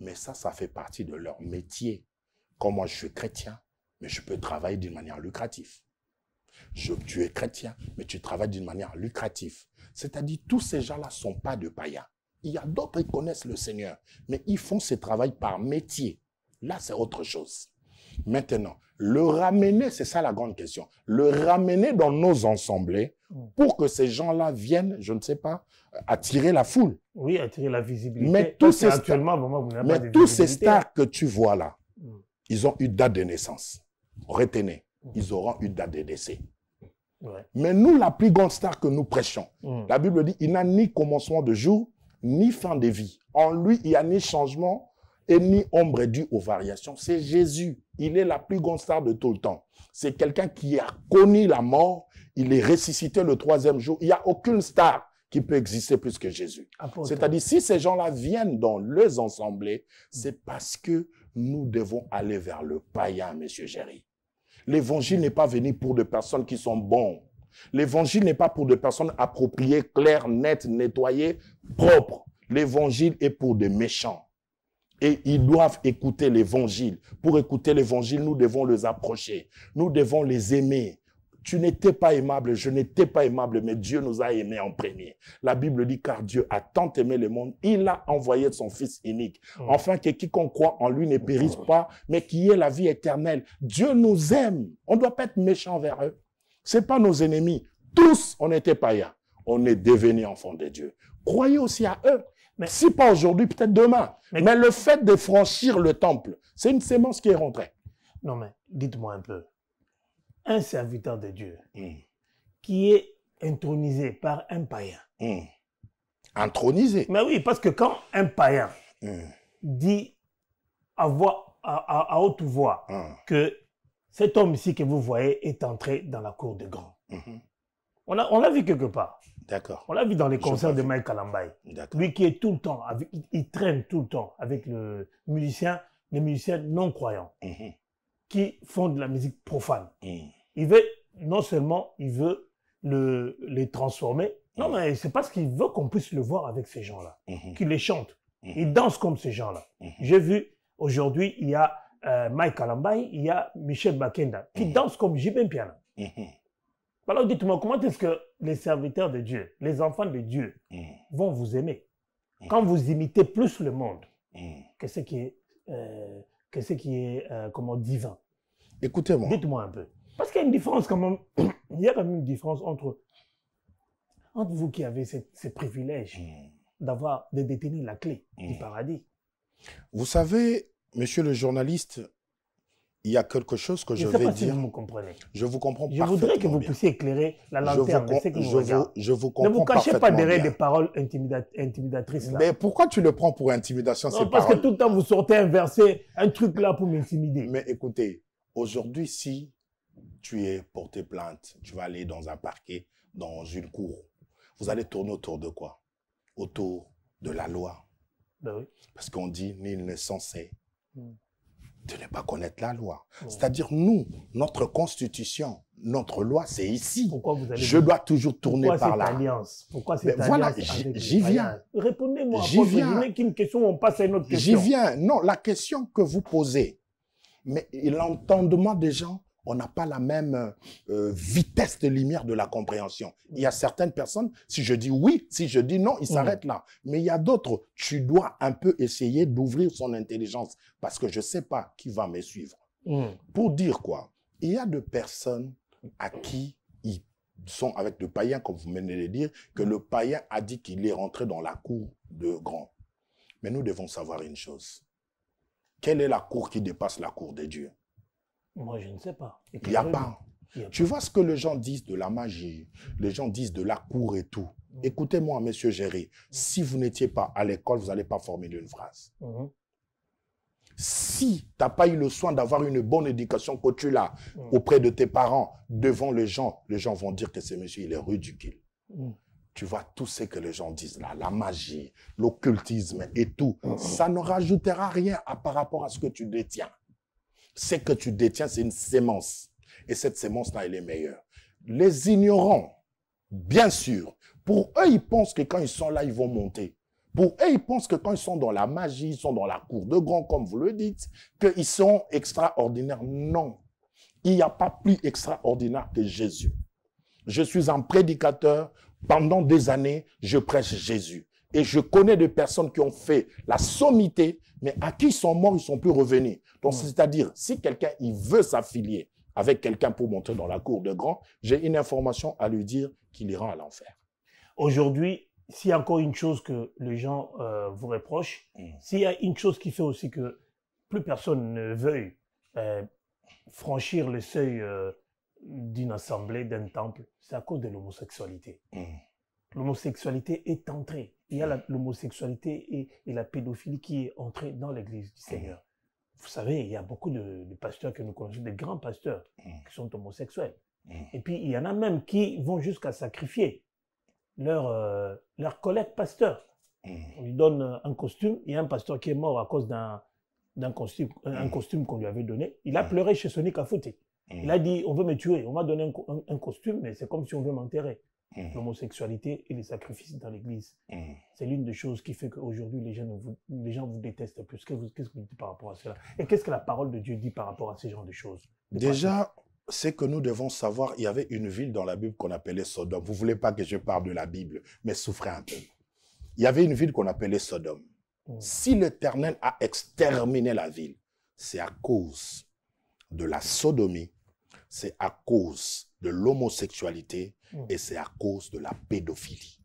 Mais ça, ça fait partie de leur métier. Comme moi, je suis chrétien, mais je peux travailler d'une manière lucrative. tu es chrétien, mais tu travailles d'une manière lucrative. C'est-à-dire, tous ces gens-là ne sont pas de païens. Il y a d'autres qui connaissent le Seigneur, mais ils font ce travail par métier. Là, c'est autre chose. Maintenant, le ramener, c'est ça la grande question. Le ramener dans nos assemblées hmm. pour que ces gens-là viennent, je ne sais pas, euh, attirer la foule. Oui, attirer la visibilité. Mais tous ces, stars, tous que tu vois là, hmm. ils ont eu date de naissance. Retenez, hmm. ils auront eu date de décès. Mais nous, la plus grande star que nous prêchons, hmm. la Bible dit, il n'a ni commencement de jour, ni fin de vie. En lui, il n'y a ni changement et ni ombre due aux variations. C'est Jésus. Il est la plus grande star de tout le temps. C'est quelqu'un qui a connu la mort. Il est ressuscité le troisième jour. Il n'y a aucune star qui peut exister plus que Jésus. C'est-à-dire, si ces gens-là viennent dans les assemblées, c'est parce que nous devons aller vers le païen, Monsieur Géry. L'évangile n'est pas venu pour des personnes qui sont bonnes. L'évangile n'est pas pour des personnes appropriées, claires, nettes, nettoyées, propres. L'évangile est pour des méchants. Et ils doivent écouter l'évangile. Pour écouter l'évangile, nous devons les approcher. Nous devons les aimer tu n'étais pas aimable, je n'étais pas aimable, mais Dieu nous a aimés en premier. La Bible dit, car Dieu a tant aimé le monde, il a envoyé son Fils unique, afin oh. que quiconque croit en lui ne périsse pas, mais y ait la vie éternelle. Dieu nous aime. On ne doit pas être méchant vers eux. C'est pas nos ennemis. Tous, on était païens. On est devenus enfants de Dieu. Croyez aussi à eux. Mais, si pas aujourd'hui, peut-être demain. Mais, mais le fait de franchir le temple, c'est une sémence qui est rentrée. Non, mais dites-moi un peu un serviteur de Dieu mm. qui est intronisé par un païen. Mm. Intronisé Mais oui, parce que quand un païen mm. dit à, voix, à, haute voix que cet homme ci que vous voyez est entré dans la cour de grand, mm-hmm. on l'a vu quelque part. D'accord. On l'a vu dans les concerts de Mike D'accord. Lui qui est tout le temps, il, traîne tout le temps avec le musicien, les musiciens non croyants, mm-hmm. qui font de la musique profane. Il veut, non seulement il veut le, les transformer, non, mais c'est parce qu'il veut qu'on puisse le voir avec ces gens-là, mhm. qu'il les chante. Mhm. Il danse comme ces gens-là. Mhm. J'ai vu, aujourd'hui, il y a euh, Mike Alambay, il y a Michel Bakenda, qui danse comme Jibem Piana. Alors dites-moi, comment est-ce que les serviteurs de Dieu, les enfants de Dieu, vont vous aimer quand vous imitez plus le monde que ce qui est, euh, qui est euh, comment, divin Écoutez-moi. Dites-moi un peu. Parce qu'il y a une différence quand même. Il y a quand une différence entre, entre vous qui avez ce privilège hmm. d'avoir, de détenir la clé du hmm. paradis. Vous savez, monsieur le journaliste, il y a quelque chose que je, je vais pas dire. Si vous me comprenez. Je vous comprends Je voudrais que vous puissiez éclairer la lanterne. Je vous, que je, vous, Ne vous cachez pas derrière des paroles intimidatrices. Mais pourquoi tu le prends pour intimidation C'est parce que tout le temps vous sortez un verset, un truc là pour m'intimider. Mais écoutez, aujourd'hui, si tu es porté plainte, tu vas aller dans un parquet, dans une cour. Vous allez tourner autour de quoi Autour de la loi. Ben Parce qu'on dit, nul n'est censé hmm. de ne pas connaître la loi. C'est-à-dire, nous, notre constitution, notre loi, c'est ici. Pourquoi vous allez Je dois toujours tourner par là. Pourquoi ben c'est Voilà, j'y viens. Répondez-moi. J'y viens. qu'une question, on passe à une question. J'y viens. Non, la question que vous posez, mais l'entendement des gens on n'a pas la même euh, vitesse de lumière de la compréhension. Il y a certaines personnes, si je dis oui, si je dis non, ils mm. s'arrêtent là. Mais il y a d'autres, tu dois un peu essayer d'ouvrir son intelligence parce que je ne sais pas qui va me suivre. Mm. Pour dire quoi Il y a de personnes à qui ils sont avec le païen, comme vous venez de dire, que le païen a dit qu'il est rentré dans la cour de grand. Mais nous devons savoir une chose. Quelle est la cour qui dépasse la cour des dieux moi, je ne sais pas. Il n'y a, pas. Tu vois ce que les gens disent de la magie, les gens disent de la cour et tout. Mm. Écoutez-moi, monsieur Géry, si vous n'étiez pas à l'école, vous n'allez pas formuler une phrase. Mm-hmm. Si tu n'as pas eu le soin d'avoir une bonne éducation que tu l'as mm. auprès de tes parents, devant les gens, les gens vont dire que ce monsieur, il est ridicule. Mm. Tu vois tout ce que les gens disent là, la magie, l'occultisme et tout, mm-hmm. ça ne rajoutera rien à, par rapport à ce que tu détiens ce que tu détiens, c'est une sémence. Et cette sémence-là, elle est meilleure. Les ignorants, bien sûr, pour eux, ils pensent que quand ils sont là, ils vont monter. Pour eux, ils pensent que quand ils sont dans la magie, ils sont dans la cour de grand, comme vous le dites, qu'ils sont extraordinaires. Non, il n'y a pas plus extraordinaire que Jésus. Je suis un prédicateur. Pendant des années, je prêche Jésus. Et je connais des personnes qui ont fait la sommité, mais à qui ils sont morts, ils ne sont plus revenus. Donc, c'est-à-dire, si quelqu'un, il veut s'affilier avec quelqu'un pour monter dans la cour de grand, j'ai une information à lui dire qu'il ira à l'enfer. Aujourd'hui, s'il y a encore une chose que les gens euh, vous reprochent, mm. s'il y a une chose qui fait aussi que plus personne ne veuille euh, franchir le seuil euh, d'une assemblée, d'un temple, c'est à cause de l'homosexualité. Mm. L'homosexualité est entrée il y a l'homosexualité et, la pédophilie qui est entrée dans l'Église du Seigneur. Mm. Vous savez, il y a beaucoup de, pasteurs que nous connaissons, des grands pasteurs mm. qui sont homosexuels. Mm. Et puis, il y en a même qui vont jusqu'à sacrifier leur, euh, leur collègue pasteur. On lui donne un costume. Il y a un pasteur qui est mort à cause d'un d'un costume, un costume qu'on lui avait donné. Il a pleuré chez Sonic à Il a dit, on veut me tuer, on m'a donné un, un costume, mais c'est comme si on veut m'enterrer. Mmh. l'homosexualité et les sacrifices dans l'église. Mmh. C'est l'une des choses qui fait qu'aujourd'hui, les, gens vous, les gens vous détestent plus. Qu'est-ce que vous dites par rapport à cela Et qu'est-ce que la parole de Dieu dit par rapport à ces genre de choses Déjà, c'est que nous devons savoir, il y avait une ville dans la Bible qu'on appelait Sodome. Vous voulez pas que je parle de la Bible, mais souffrez un peu. Il y avait une ville qu'on appelait Sodome. Mmh. Si l'Éternel a exterminé la ville, c'est à cause de la sodomie, c'est à cause l'homosexualité mm. et c'est à cause de la pédophilie.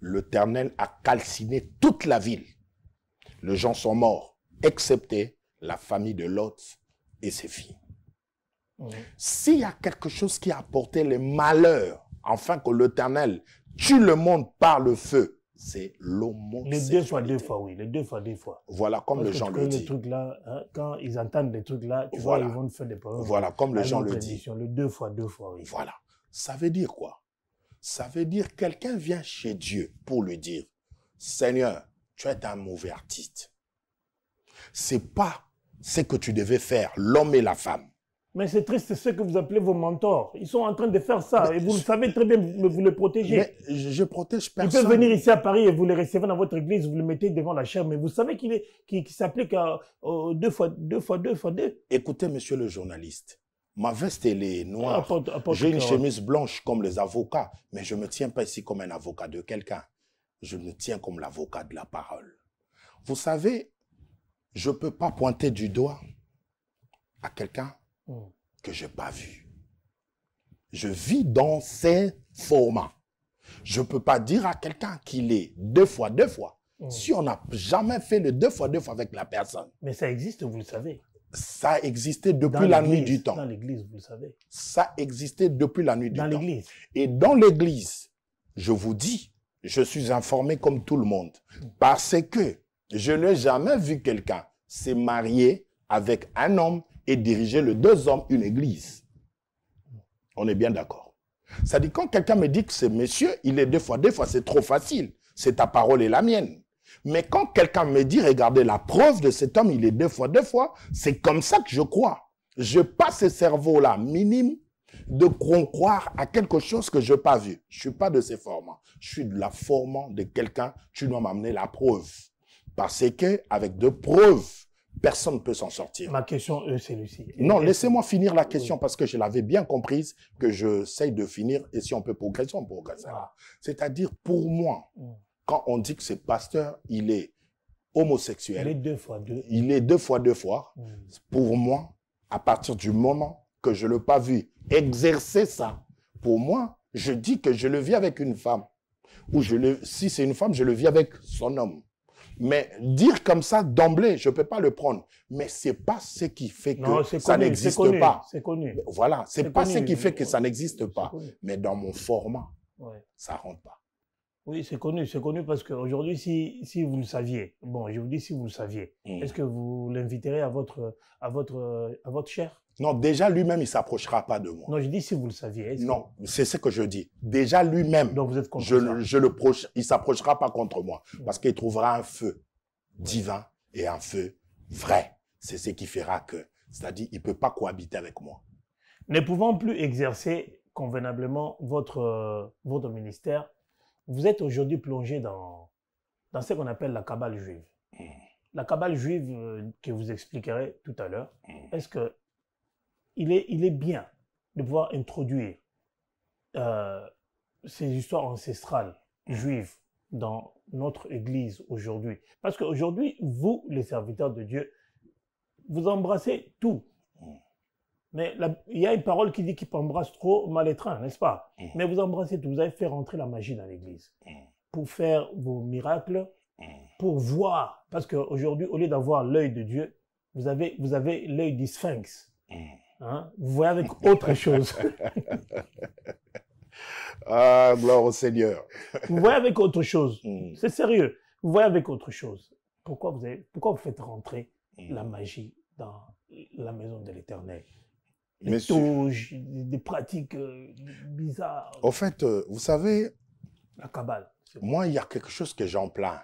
L'Éternel a calciné toute la ville. Les gens sont morts, excepté la famille de Lot et ses filles. Mm. S'il y a quelque chose qui a apporté les malheurs, enfin que l'Éternel tue le monde par le feu, c'est l'homosexualité. Les deux fois deux fois, oui. Les deux fois deux fois. Voilà, comme les le Jean le dit. quand ils entendent des trucs là, tu vois, ils vont faire des problèmes. Voilà, comme le gens le dit. Les deux fois deux fois, oui. Voilà. Ça veut dire quoi Ça veut dire quelqu'un vient chez Dieu pour lui dire, Seigneur, tu es un mauvais artiste. C'est pas ce que tu devais faire, l'homme et la femme. Mais c'est triste ce que vous appelez vos mentors. Ils sont en train de faire ça et vous le savez très bien, vous les protégez. Mais je, je protège personne. Vous pouvez venir ici à Paris et vous les recevez dans votre église, vous le mettez devant la chaire, mais vous savez qu'il qu s'applique à deux fois deux fois deux fois deux. Écoutez, monsieur le journaliste, ma veste elle est noire. Ah, J'ai une chemise blanche comme les avocats, mais je ne me tiens pas ici comme un avocat de quelqu'un. Je me tiens comme l'avocat de la parole. Vous savez, je ne peux pas pointer du doigt à quelqu'un que j'ai pas vu. Je vis dans ces formats. Je ne peux pas dire à quelqu'un qu'il est deux fois deux fois. Si on n'a jamais fait le deux fois deux fois avec la personne. Mais ça existe, vous le savez. Ça existait depuis la nuit du temps. Dans l'église, vous le savez. Ça existait depuis la nuit du temps. Dans l'église. Et dans l'église, je vous dis, je suis informé comme tout le monde. Parce que je n'ai jamais vu quelqu'un se marier avec un homme et diriger le deux hommes, une église. On est bien d'accord. Ça dit, quand quelqu'un me dit que c'est monsieur, il est deux fois, deux fois, c'est trop facile. C'est ta parole et la mienne. Mais quand quelqu'un me dit, regardez, la preuve de cet homme, il est deux fois, deux fois, c'est comme ça que je crois. Je passe ce cerveau-là minime de croire à quelque chose que je n'ai pas vu. Je suis pas de ces formants. Je suis de la formant de quelqu'un. Tu dois m'amener la preuve. Parce que, avec deux preuves, personne ne peut s'en sortir. Ma question, euh, est celle-ci. Non, laissez-moi finir la question parce que je l'avais bien comprise, que j'essaye de finir, et si on peut progresser, on progressera. C'est-à-dire, pour moi, mm. quand on dit que ce pasteur, il est homosexuel. Il est deux fois deux. Il est deux fois deux fois. Mm. Pour moi, à partir du moment que je ne l'ai pas vu exercer ça, pour moi, je dis que je le vis avec une femme. Ou je le, si c'est une femme, je le vis avec son homme. Mais dire comme ça d'emblée, je ne peux pas le prendre. Mais ce n'est pas ce qui fait que ça n'existe pas. C'est connu. Voilà, ce n'est pas ce qui fait que ça n'existe pas. Mais dans mon format, ça ne rentre pas. Oui, c'est connu, c'est connu parce qu'aujourd'hui, si, vous le saviez, bon, je vous dis si vous le saviez, hmm. est-ce que vous l'inviterez à votre, à, votre, à votre chair non, déjà lui-même, il ne s'approchera pas de moi. Non, je dis si vous le saviez. Non, c'est ce que je dis. Déjà lui-même, je, je, le proche, il ne s'approchera pas contre moi parce qu'il trouvera un feu divin et un feu vrai. C'est ce qui fera que, c'est-à-dire, il ne peut pas cohabiter avec moi. Ne pouvant plus exercer convenablement votre, euh, votre ministère, vous êtes aujourd'hui plongé dans, dans ce qu'on appelle la cabale juive. Hmm. La cabale juive euh, que vous expliquerez tout à l'heure, hmm. est-ce que il est, il est bien de pouvoir introduire euh, ces histoires ancestrales juives dans notre Église aujourd'hui. Parce qu'aujourd'hui, vous, les serviteurs de Dieu, vous embrassez tout. Mm. Mais il y a une parole qui dit qu'il embrasse trop mal étreint, n'est-ce pas mm. Mais vous embrassez tout, vous avez fait rentrer la magie dans l'Église mm. pour faire vos miracles, pour voir. Parce qu'aujourd'hui, au lieu d'avoir l'œil de Dieu, vous avez, vous avez l'œil du sphinx. Hein. Vous voyez avec autre chose. ah, gloire au Seigneur. vous voyez avec autre chose. Hmm. C'est sérieux. Vous voyez avec autre chose. Pourquoi vous, avez, pourquoi vous faites rentrer hmm. la magie dans la maison de l'Éternel des des pratiques euh, bizarres. En fait, euh, vous savez, la cabale. Moi, il y a quelque chose que j'en plains.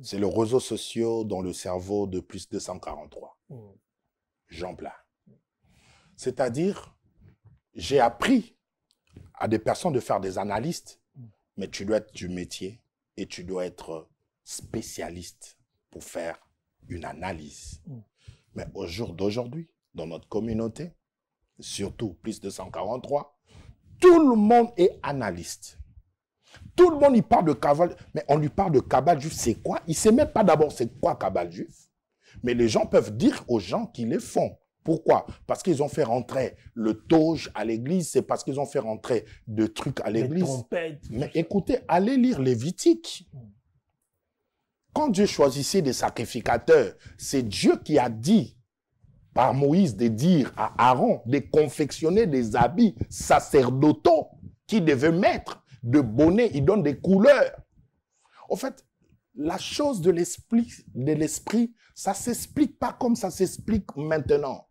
C'est le réseau social dans le cerveau de plus de 243. Hmm. J'en plains. C'est-à-dire, j'ai appris à des personnes de faire des analystes, mais tu dois être du métier et tu dois être spécialiste pour faire une analyse. Mais au jour d'aujourd'hui, dans notre communauté, surtout plus de 143, tout le monde est analyste. Tout le monde, il parle de cabale, mais on lui parle de cabale juif, c'est quoi Il ne sait même pas d'abord c'est quoi cabale juif. Mais les gens peuvent dire aux gens qui les font. Pourquoi Parce qu'ils ont fait rentrer le toge à l'église, c'est parce qu'ils ont fait rentrer de trucs à l'église. Mais écoutez, allez lire Lévitique. Quand Dieu choisissait des sacrificateurs, c'est Dieu qui a dit par Moïse de dire à Aaron de confectionner des habits sacerdotaux qu'il devait mettre, de bonnets, il donne des couleurs. En fait, la chose de l'esprit, de l'esprit, ça s'explique pas comme ça s'explique maintenant.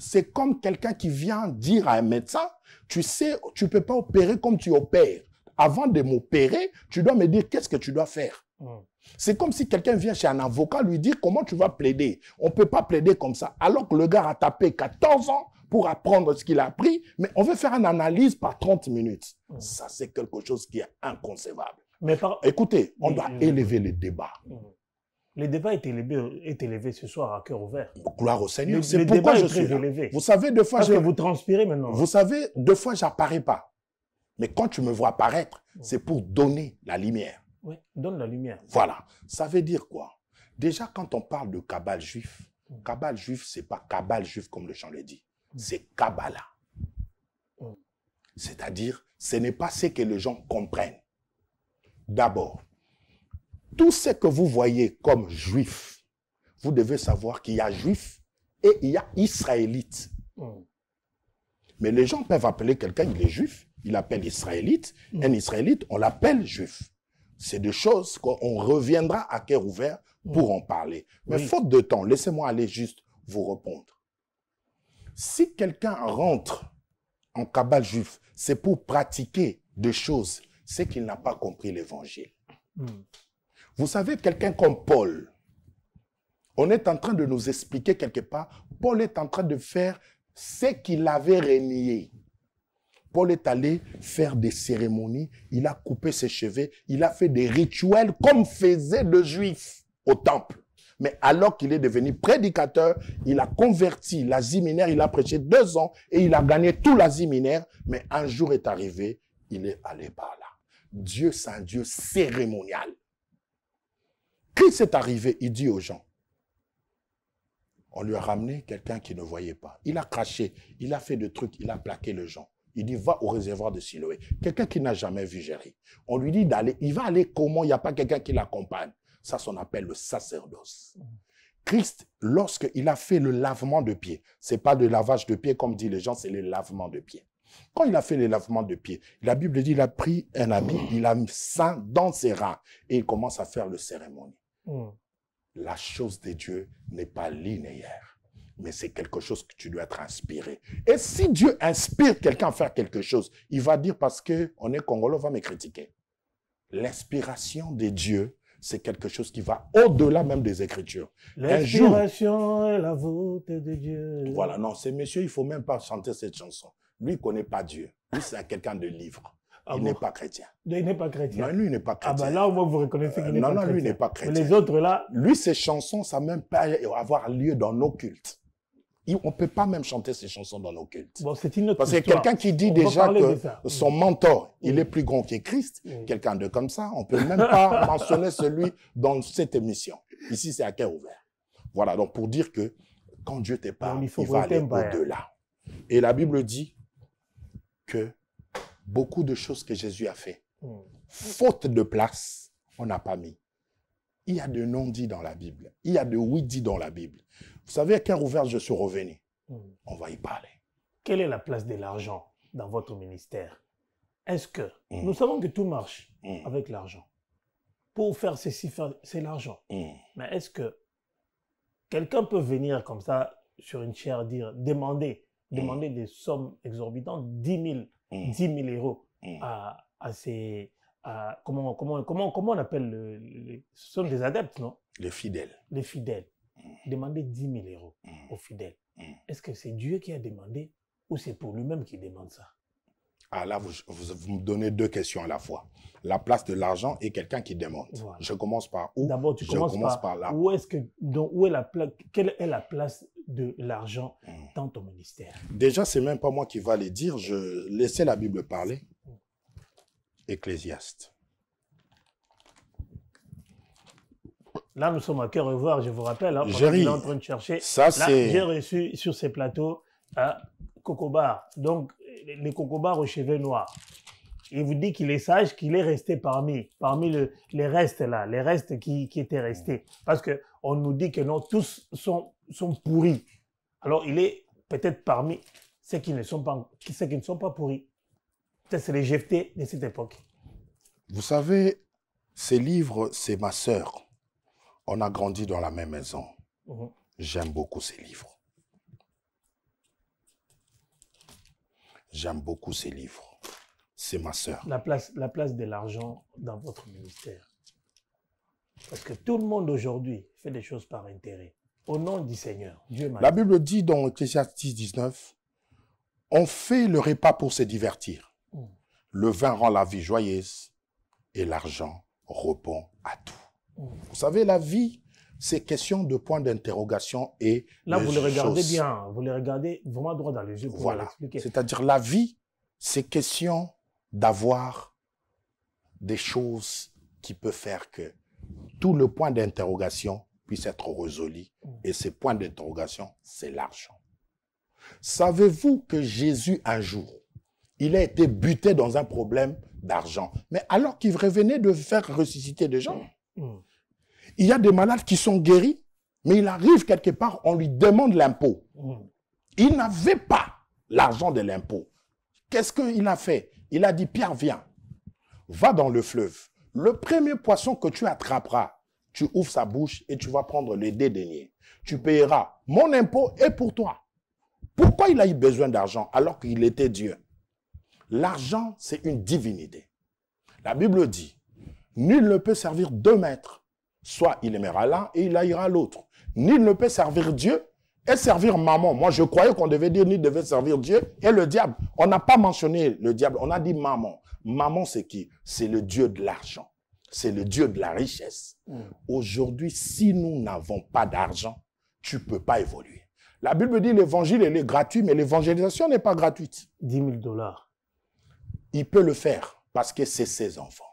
C'est comme quelqu'un qui vient dire à un médecin, tu sais, tu peux pas opérer comme tu opères. Avant de m'opérer, tu dois me dire qu'est-ce que tu dois faire. Hmm. C'est comme si quelqu'un vient chez un avocat lui dire comment tu vas plaider. On peut pas plaider comme ça. Alors que le gars a tapé 14 ans pour apprendre ce qu'il a appris, mais on veut faire une analyse par 30 minutes. Hmm. Ça, c'est quelque chose qui est inconcevable. Mais Écoutez, on hmm. doit élever le débat. Le débat est élevé, ce soir à cœur ouvert. Gloire au Seigneur. C'est pourquoi je suis élevé. Vous savez, deux fois, Parce que vous transpirez maintenant. Vous savez, deux fois, j'apparais pas. Mais quand tu me vois apparaître, c'est pour donner la lumière. Oui, donne la lumière. Voilà. Ça veut dire quoi Déjà, quand on parle de cabale juif, Kabbal cabale juif, c'est pas cabale juif comme le chant le dit. C'est Kabbalah. C'est-à-dire, ce n'est pas ce que les gens comprennent. D'abord, tout ce que vous voyez comme juif, vous devez savoir qu'il y a juif et il y a israélite. Mm. Mais les gens peuvent appeler quelqu'un, il est juif, il appelle israélite, mm. un israélite, on l'appelle juif. C'est des choses qu'on reviendra à cœur ouvert mm. pour en parler. Mais faute de temps, laissez-moi aller juste vous répondre. Si quelqu'un rentre en cabale juif, c'est pour pratiquer des choses, c'est qu'il n'a pas compris l'évangile. Vous savez, quelqu'un comme Paul, on est en train de nous expliquer quelque part, Paul est en train de faire ce qu'il avait renié. Paul est allé faire des cérémonies, il a coupé ses cheveux, il a fait des rituels comme faisaient les juifs au temple. Mais alors qu'il est devenu prédicateur, il a converti l'Asie mineure, il a prêché deux ans et il a gagné tout l'Asie mineure. Mais un jour est arrivé, il est allé par là. Dieu, c'est un Dieu cérémonial. Christ est arrivé, il dit aux gens, on lui a ramené quelqu'un qui ne voyait pas. Il a craché, il a fait des trucs, il a plaqué le gens. Il dit, va au réservoir de Siloé. Quelqu'un qui n'a jamais vu Jérémie. On lui dit d'aller. Il va aller comment Il n'y a pas quelqu'un qui l'accompagne. Ça, son appelle le sacerdoce. Christ, lorsqu'il a fait le lavement de pieds, c'est pas le lavage de pied comme disent les gens, c'est le lavement de pied. Quand il a fait le lavement de pied, la Bible dit, il a pris un habit, il a mis ça dans ses reins et il commence à faire le cérémonie. Mm. La chose de Dieu n'est pas linéaire, mais c'est quelque chose que tu dois être inspiré. Et si Dieu inspire quelqu'un à faire quelque chose, il va dire parce que on est congolais, on va me critiquer. L'inspiration de Dieu, c'est quelque chose qui va au-delà même des Écritures. L'inspiration est la volonté de Dieu. Voilà, non, ces messieurs il faut même pas chanter cette chanson. Lui, il connaît pas Dieu. Lui, c'est quelqu'un de livre. Ah il n'est pas chrétien. Il n'est pas chrétien. Non, lui, il n'est pas chrétien. Ah ben là, on va vous reconnaissez qu'il euh, n'est pas chrétien. Non, non, lui, il n'est pas chrétien. Mais les autres là. Lui, ses chansons, ça même pas avoir lieu dans nos cultes. on ne peut pas même chanter ses chansons dans nos cultes. Bon, c'est une autre Parce que quelqu'un qui dit déjà que son mentor, il est plus grand que Christ, quelqu'un de comme ça, on ne peut même pas mentionner celui dans cette émission. Ici, c'est à cœur ouvert. Voilà, donc pour dire que quand Dieu t'est parle, il, faut il va aller au-delà. Et la Bible dit que beaucoup de choses que Jésus a fait. Hmm. Faute de place, on n'a pas mis. Il y a de non dit dans la Bible. Il y a de oui dit dans la Bible. Vous savez, à quel ouvert je suis revenu hmm. On va y parler. Quelle est la place de l'argent dans votre ministère Est-ce que hmm. nous savons que tout marche avec l'argent Pour faire ceci, c'est l'argent. Mais est-ce que quelqu'un peut venir comme ça sur une chaire dire, demander, demander des sommes exorbitantes, 10 000 10 mm. 000 euros mm. à, ces... comment, comment, comment, comment on appelle le, Ce sont des adeptes, non Les fidèles. Les fidèles. Demandez 10 000 euros mm. aux fidèles. Est-ce que c'est Dieu qui a demandé ou c'est pour lui-même qui demande ça ah là, vous, me donnez deux questions à la fois. La place de l'argent et quelqu'un qui demande. Je commence par où D'abord, tu commences par, par là. Où est-ce que, donc, où est la quelle est la place de l'argent hmm. dans ton ministère Déjà, c'est même pas moi qui va les dire. Je laissais la Bible parler. Ecclésiaste. Là, nous sommes à cœur revoir, je vous rappelle. Hein, en train de chercher. Ça, c'est. J'ai reçu sur ces plateaux un euh, Cocobar. Donc, les Cocobar aux cheveux noirs. Il vous dit qu'il est sage, qu'il est resté parmi, parmi le, les restes là, les restes qui, qui étaient restés. Parce que on nous dit que non, tous sont, sont pourris. Alors il est peut-être parmi ceux qui ne sont pas, ceux qui ne sont pas pourris. Peut-être c'est les de cette époque. Vous savez, ces livres, c'est ma sœur. On a grandi dans la même maison. Mmh. J'aime beaucoup ces livres. J'aime beaucoup ces livres. C'est ma sœur. La place, la place de l'argent dans votre ministère. Parce que tout le monde aujourd'hui fait des choses par intérêt. Au nom du Seigneur, Dieu La Bible dit dans 6 19, on fait le repas pour se divertir. Mm. Le vin rend la vie joyeuse et l'argent répond à tout. Mm. Vous savez, la vie, c'est question de points d'interrogation et Là, vous le regardez bien, hein. vous le regardez vraiment droit dans les yeux. Pour voilà. C'est-à-dire, la vie, c'est question d'avoir des choses qui peut faire que tout le point d'interrogation puisse être résolu. Mm. Et ce point d'interrogation, c'est l'argent. Savez-vous que Jésus, un jour, il a été buté dans un problème d'argent. Mais alors qu'il revenait de faire ressusciter des gens, mm. Mm. il y a des malades qui sont guéris, mais il arrive quelque part, on lui demande l'impôt. Il n'avait pas l'argent de l'impôt. Qu'est-ce qu'il a fait Il a dit, Pierre, viens, va dans le fleuve, le premier poisson que tu attraperas, tu ouvres sa bouche et tu vas prendre les deux Tu payeras mon impôt et pour toi. Pourquoi il a eu besoin d'argent alors qu'il était Dieu L'argent, c'est une divinité. La Bible dit, nul ne peut servir deux maîtres. Soit il aimera l'un et il haïra l'autre. Nul ne peut servir Dieu et servir maman. Moi, je croyais qu'on devait dire, nul devait servir Dieu et le diable. On n'a pas mentionné le diable, on a dit maman. Maman, c'est qui C'est le Dieu de l'argent. C'est le Dieu de la richesse. Mm. Aujourd'hui, si nous n'avons pas d'argent, tu peux pas évoluer. La Bible dit l'évangile est gratuit, mais l'évangélisation n'est pas gratuite. 10 000 dollars. Il peut le faire parce que c'est ses enfants.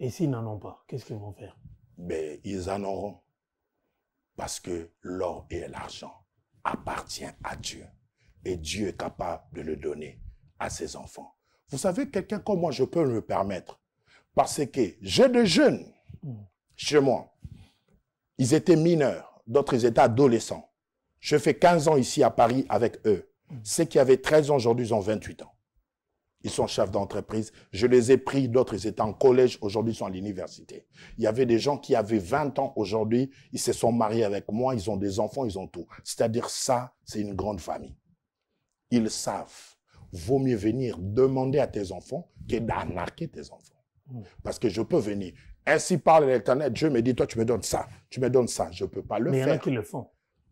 Et s'ils n'en ont pas, qu'est-ce qu'ils vont faire ben, ils en auront. Parce que l'or et l'argent appartiennent à Dieu. Et Dieu est capable de le donner à ses enfants. Vous savez, quelqu'un comme moi, je peux me permettre. Parce que j'ai des jeunes hmm. chez moi. Ils étaient mineurs, d'autres ils étaient adolescents. Je fais 15 ans ici à Paris avec eux. Hmm. Ceux qui avaient 13 ans aujourd'hui, ils ont 28 ans. Ils sont chefs d'entreprise. Je les ai pris, d'autres ils étaient en collège, aujourd'hui ils sont à l'université. Il y avait des gens qui avaient 20 ans aujourd'hui, ils se sont mariés avec moi, ils ont des enfants, ils ont tout. C'est-à-dire ça, c'est une grande famille. Ils savent vaut mieux venir demander à tes enfants que d'arnaquer tes enfants. Hmm. Parce que je peux venir. Ainsi parle l'internet, Dieu me dit, toi, tu me donnes ça, tu me donnes ça. Je ne peux pas le faire. Mais il y en a qui le font.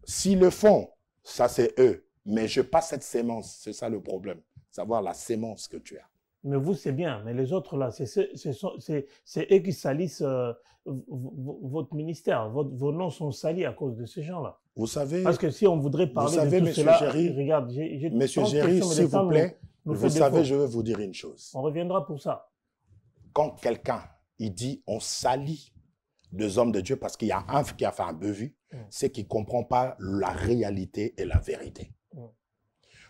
S'ils le font, ça, c'est eux. Mais je n'ai pas cette sémence. C'est ça le problème. Savoir la sémence que tu as. Mais vous, c'est bien. Mais les autres, là, c'est eux qui salissent euh, votre ministère. vos noms sont salis à cause de ces gens-là. Vous savez. Parce que si on voudrait parler de tout monsieur cela, Géry, regarde, j'ai Monsieur Géry, s'il vous plaît, vous savez, je veux vous dire une chose. On reviendra pour ça. Quand quelqu'un, il dit, on salit deux hommes de Dieu parce qu'il y a un qui a fait un bevu, mm. c'est qu'il ne comprend pas la réalité et la vérité. Mm.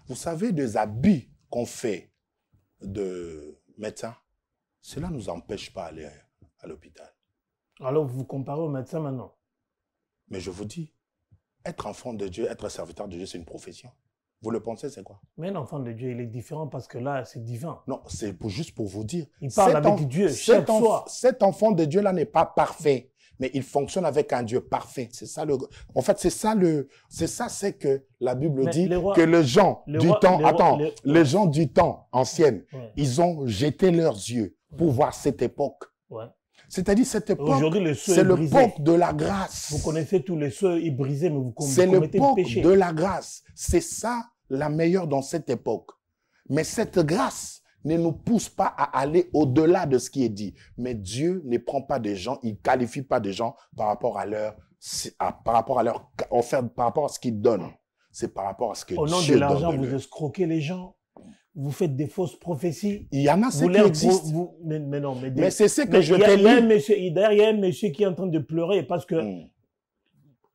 Vous savez, des habits qu'on fait de médecins, cela ne nous empêche pas d'aller à l'hôpital. Alors, vous vous comparez aux médecins maintenant Mais je vous dis, être enfant de Dieu, être serviteur de Dieu, c'est une profession. Vous le pensez, c'est quoi Mais enfant de Dieu, il est différent parce que là, c'est divin. Non, c'est pour, juste pour vous dire. Il parle avec Dieu cet, cet enfant de Dieu-là n'est pas parfait, mais il fonctionne avec un Dieu parfait. C'est ça le. En fait, c'est ça le. C'est ça, c'est que la Bible dit que les gens du temps, attends, les... gens du temps ancien, ils ont jeté leurs yeux pour voir cette époque. Ouais. C'est-à-dire cette époque, c'est l'époque de la grâce. Vous connaissez tous les seuils, ils brisaient, mais vous commettez le péché. C'est l'époque de la grâce. C'est ça la meilleure dans cette époque. Mais cette grâce ne nous pousse pas à aller au-delà de ce qui est dit. Mais Dieu ne prend pas des gens, il qualifie pas des gens par rapport à leur, par rapport à leur offert, par rapport à ce qu'il donne. C'est par rapport à ce que Dieu donne. Au nom de l'argent, vous escroquez les gens vous faites des fausses prophéties. Il y en a c'est qui existent. mais, non, mais, mais c'est ce que je t'ai dit. il y a un monsieur qui est en train de pleurer parce que hmm.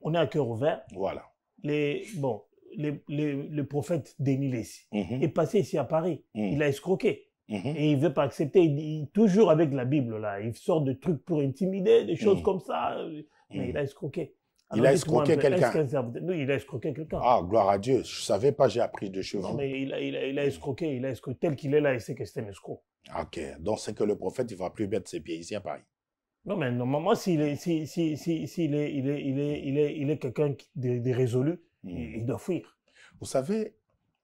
on est à cœur ouvert. Voilà. Les, bon, les, le prophète Denis mhm. est passé ici à Paris. Hmm. Il a escroqué. Mhm. Et il ne veut pas accepter. Il, il, toujours avec la Bible, là, il sort de trucs pour intimider, des choses hmm. comme ça. Mais il a escroqué. Ah il a escroqué quelqu'un. il a escroqué quelqu'un. Ah, gloire à Dieu. Je ne savais pas, j'ai appris de chez hein. mais il a, il a, escroqué, il a escroqué. Tel qu'il est là, il sait que c'est un escroc. Ah, ok. Donc, c'est que le prophète, il ne va plus mettre ses pieds ici à Paris. Non, mais normalement, s'il est, si, si, si, il est, il est, il est, il est, quelqu'un de, de, résolu, hmm. il, doit fuir. Vous savez,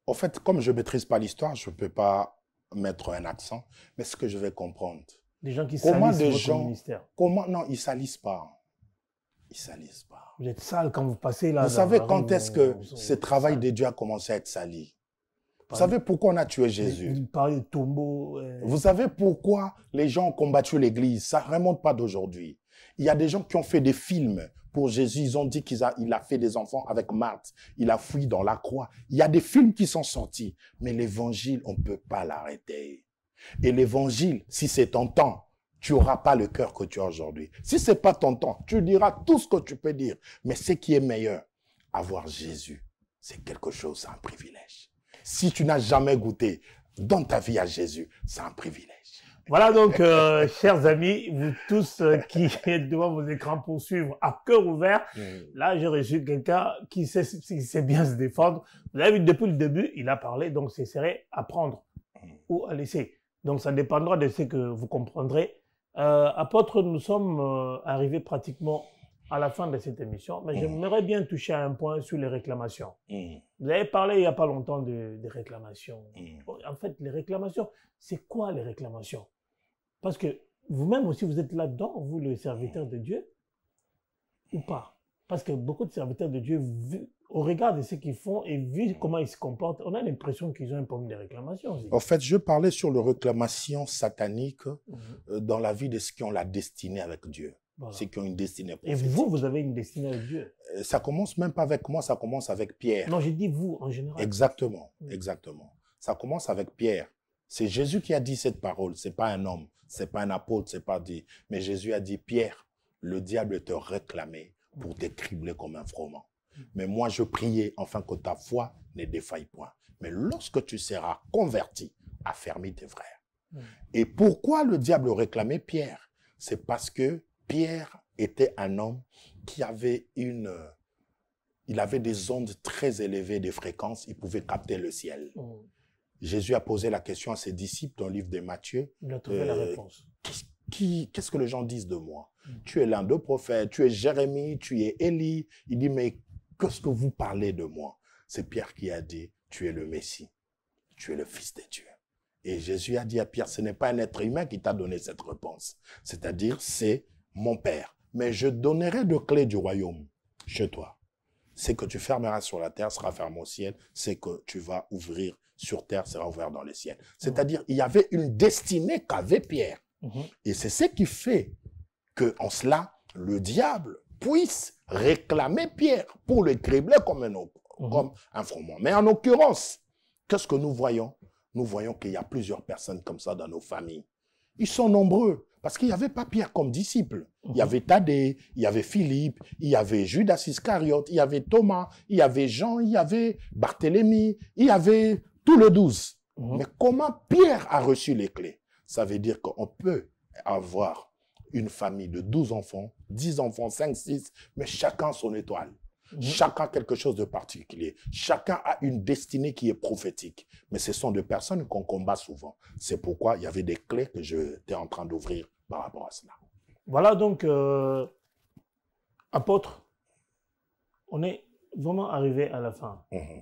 en fait, comme je ne maîtrise pas l'histoire, je ne peux pas mettre un accent, mais ce que je vais comprendre. Des gens qui comment salissent des votre gens, ministère. Comment, non, ils ne salissent pas. Hein ils salissent pas. Vous êtes sale quand vous passez là. Vous savez quand est-ce que ce travail des de Dieu a commencé à être sali vous savez pourquoi on a tué Jésus Il parle de tombeau. Vous savez pourquoi les gens ont combattu l'Église Ça ne remonte pas d'aujourd'hui. Il y a des gens qui ont fait des films pour Jésus. Ils ont dit qu'il a, il a fait des enfants avec Marthe. Il a fui dans la croix. Il y a des films qui sont sortis. Mais l'évangile, on ne peut pas l'arrêter. Et l'évangile, si c'est temps, tu n'auras pas le cœur que tu as aujourd'hui. Si ce n'est pas ton temps, tu diras tout ce que tu peux dire. Mais ce qui est meilleur, avoir Jésus, c'est quelque chose, c'est un privilège. Si tu n'as jamais goûté, dans ta vie à Jésus, c'est un privilège. Voilà donc, euh, chers amis, vous tous euh, qui êtes devant vos écrans pour suivre à cœur ouvert. Mm. Là, j'ai reçu quelqu'un qui sait, qui sait bien se défendre. Vous avez vu, depuis le début, il a parlé, donc c'est serré à prendre mm. ou à laisser. Donc, ça dépendra de ce que vous comprendrez euh, apôtres, apôtre, nous sommes euh, arrivés pratiquement à la fin de cette émission, mais mm. j'aimerais bien toucher à un point sur les réclamations. Mm. Vous avez parlé il n'y a pas longtemps des réclamations. Mm. En fait, les réclamations, c'est quoi les réclamations Parce que vous-même aussi, vous êtes là-dedans, vous, le serviteur de Dieu, ou pas Parce que beaucoup de serviteurs de Dieu on regarde ce qu'ils font et vu comment ils se comportent, on a l'impression qu'ils ont un problème de réclamation. En fait, je parlais sur le réclamation satanique euh, mhm. dans la vie de ceux qui ont la destinée avec Dieu. Ceux qui ont une destinée Et vous, vous avez une destinée avec Dieu. Euh, ça commence même pas avec moi, ça commence avec Pierre. Non, j'ai dit vous en général. Exactement, exactement. Ça commence avec Pierre. C'est Jésus qui a dit cette parole. C'est pas un homme, c'est pas un apôtre, c'est pas dit. Mais Jésus a dit Pierre, le diable te réclamait pour te cribler comme un froment. Mais moi, je priais enfin, que ta foi ne défaille point. Mais lorsque tu seras converti, affermis tes frères. Mm. Et pourquoi le diable réclamait Pierre C'est parce que Pierre était un homme qui avait une... Il avait des ondes très élevées de fréquence, il pouvait capter le ciel. Oh. Jésus a posé la question à ses disciples dans le livre de Matthieu. Il a trouvé la euh, réponse. Qu'est-ce que les gens disent de moi mm. Tu es l'un des prophètes, tu es Jérémie, tu es Élie. Il dit, mais Qu'est-ce que vous parlez de moi C'est Pierre qui a dit, tu es le Messie, tu es le Fils des Dieu. Et Jésus a dit à Pierre, ce n'est pas un être humain qui t'a donné cette réponse. C'est-à-dire, c'est mon Père. Mais je donnerai de clés du royaume chez toi. C'est que tu fermeras sur la terre sera fermé au ciel. C'est que tu vas ouvrir sur terre sera ouvert dans les ciel. C'est-à-dire, il y avait une destinée qu'avait Pierre. Mhm. Et c'est ce qui fait que, en cela, le diable puisse réclamer Pierre pour le cribler comme un, mhm. comme un froment. Mais en l'occurrence, qu'est-ce que nous voyons Nous voyons qu'il y a plusieurs personnes comme ça dans nos familles. Ils sont nombreux. Parce qu'il n'y avait pas Pierre comme disciple. Il y mhm. avait Thaddée, il y avait Philippe, il y avait Judas Iscariote, il y avait Thomas, il y avait Jean, il y avait Barthélemy, il y avait tout le douze. Mhm. Mais comment Pierre a reçu les clés Ça veut dire qu'on peut avoir une famille de 12 enfants, 10 enfants, 5, 6, mais chacun son étoile. Mhm. Chacun quelque chose de particulier. Chacun a une destinée qui est prophétique. Mais ce sont des personnes qu'on combat souvent. C'est pourquoi il y avait des clés que j'étais en train d'ouvrir par rapport à cela. Voilà donc, euh, apôtre, on est vraiment arrivé à la fin. Mhm.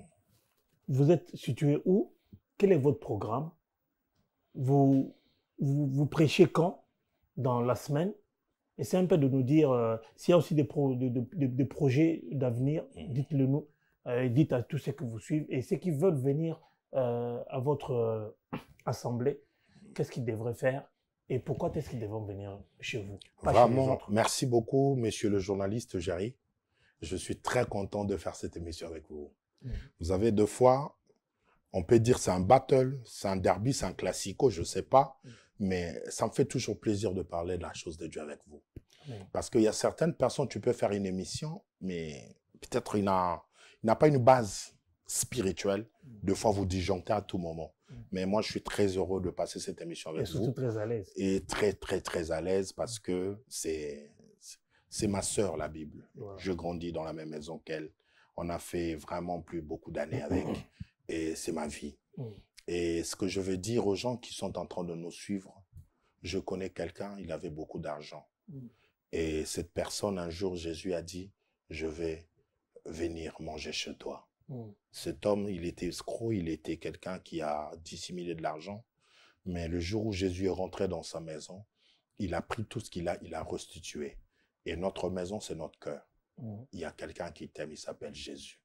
Vous êtes situé où Quel est votre programme vous, vous prêchez quand dans la semaine. et c'est un peu de nous dire euh, s'il y a aussi des, projets d'avenir, mhm. dites-le nous. Euh, dites à tous ceux que vous suivent et ceux qui veulent venir euh, à votre assemblée, qu'est-ce qu'ils devraient faire et pourquoi est-ce qu'ils devraient venir chez vous Vraiment, merci beaucoup, monsieur le journaliste Jerry. Je suis très content de faire cette émission avec vous. Mhm. Vous avez deux fois, on peut dire c'est un battle, c'est un derby, c'est un classico, je ne sais pas. Mhm mais ça me fait toujours plaisir de parler de la chose de Dieu avec vous. Parce qu'il y a certaines personnes, tu peux faire une émission, mais peut-être il n'a pas une base spirituelle. Mm. Deux fois, vous disjonctez à tout moment. Mm. Mais moi, je suis très heureux de passer cette émission avec et surtout très à l'aise. Et très, très, très à l'aise parce mm. que c'est, c'est ma sœur, la Bible. Je grandis dans la même maison qu'elle. On a fait vraiment plus beaucoup d'années avec. Et c'est ma vie. Et ce que je veux dire aux gens qui sont en train de nous suivre, je connais quelqu'un, il avait beaucoup d'argent. Mm. Et cette personne, un jour, Jésus a dit, je vais venir manger chez toi. Mm. Cet homme, il était escroc, il était quelqu'un qui a dissimulé de l'argent. Mais le jour où Jésus est rentré dans sa maison, il a pris tout ce qu'il a, il a restitué. Et notre maison, c'est notre cœur. Mm. Il y a quelqu'un qui t'aime, il s'appelle Jésus.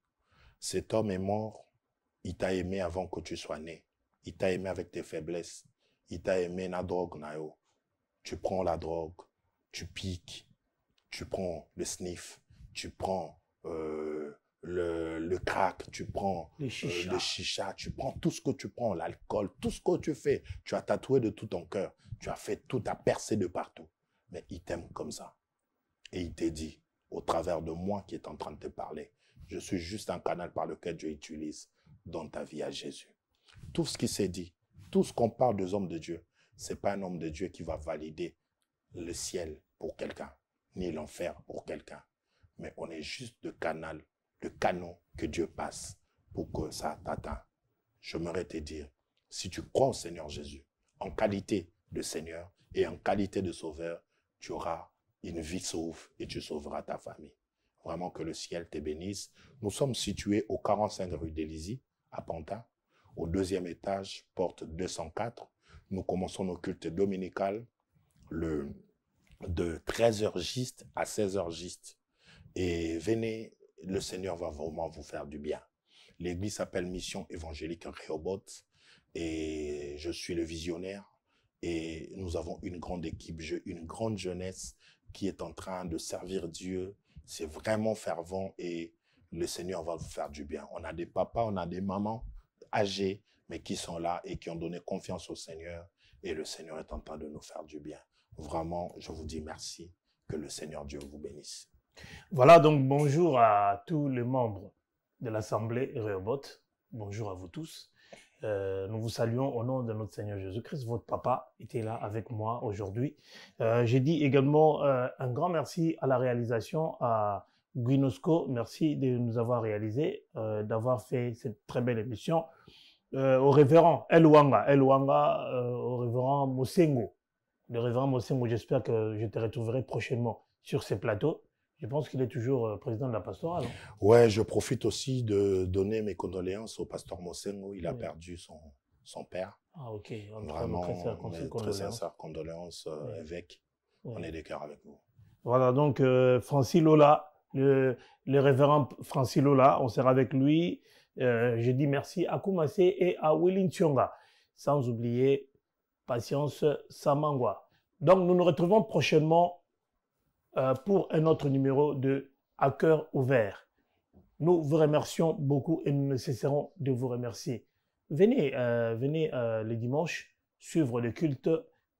Cet homme est mort, il t'a aimé avant que tu sois né. Il t'a aimé avec tes faiblesses. Il t'a aimé la drogue Tu prends la drogue, tu piques, tu prends le sniff, tu prends euh, le, crack, tu prends le euh, chicha. tu prends tout ce que tu prends, l'alcool, tout ce que tu fais. Tu as tatoué de tout ton cœur. Tu as fait tout, tu as percé de partout. Mais il t'aime comme ça. Et il t'a dit, au travers de moi qui est en train de te parler, je suis juste un canal par lequel Dieu utilise dans ta vie à Jésus tout ce qui s'est dit, tout ce qu'on parle des hommes de Dieu, ce n'est pas un homme de Dieu qui va valider le ciel pour quelqu'un, ni l'enfer pour quelqu'un. Mais on est juste le canal, le canon que Dieu passe pour que ça t'atteigne. J'aimerais te dire, si tu crois au Seigneur Jésus, en qualité de Seigneur et en qualité de Sauveur, tu auras une vie sauve et tu sauveras ta famille. Vraiment que le ciel te bénisse. Nous sommes situés au 45 rue d'Élysée, à Pantin au deuxième étage, porte 204. Nous commençons nos cultes dominicales le, de 13h giste à 16h giste. Et venez, le Seigneur va vraiment vous faire du bien. L'église s'appelle Mission évangélique Rehoboth et je suis le visionnaire et nous avons une grande équipe, une grande jeunesse qui est en train de servir Dieu. C'est vraiment fervent et le Seigneur va vous faire du bien. On a des papas, on a des mamans âgés, mais qui sont là et qui ont donné confiance au Seigneur. Et le Seigneur est en train de nous faire du bien. Vraiment, je vous dis merci. Que le Seigneur Dieu vous bénisse. Voilà donc bonjour à tous les membres de l'Assemblée Réobot. Bonjour à vous tous. Euh, nous vous saluons au nom de notre Seigneur Jésus-Christ. Votre papa était là avec moi aujourd'hui. Euh, j'ai dit également euh, un grand merci à la réalisation, à Guinosco, merci de nous avoir réalisé, euh, d'avoir fait cette très belle émission. Euh, au révérend El Wanga, euh, au révérend Mosengo. Le révérend Mosengo, j'espère que je te retrouverai prochainement sur ces plateaux. Je pense qu'il est toujours président de la pastorale. Hein. Ouais, je profite aussi de donner mes condoléances au pasteur Mosengo. Il a perdu son, son père. Ah, ok. Vraiment, très sincère condoléances, évêque. On est des cœurs avec vous. Voilà, donc Francis Lola, le, révérend Francis Lola, on sera avec lui. Euh, je dis merci à Kumase et à Willin Tionga, sans oublier Patience Samangwa. Donc, nous nous retrouvons prochainement euh, pour un autre numéro de À cœur ouvert. Nous vous remercions beaucoup et nous ne cesserons de vous remercier. Venez, euh, venez le dimanche suivre le culte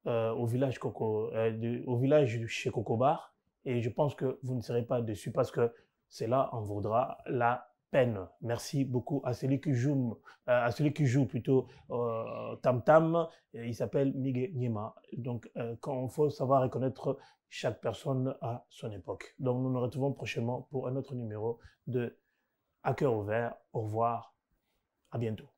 au village, Coco, au village chez Cocobar et je pense que vous ne serez pas déçus parce que cela en vaudra la peine. Merci beaucoup à celui qui joue, euh, qui joue plutôt euh, Tam Tam. Il s'appelle Miguel Nyema. Donc, il euh, faut savoir reconnaître chaque personne à son époque. Donc, nous nous retrouvons prochainement pour un autre numéro de À cœur ouvert. Au revoir. À bientôt.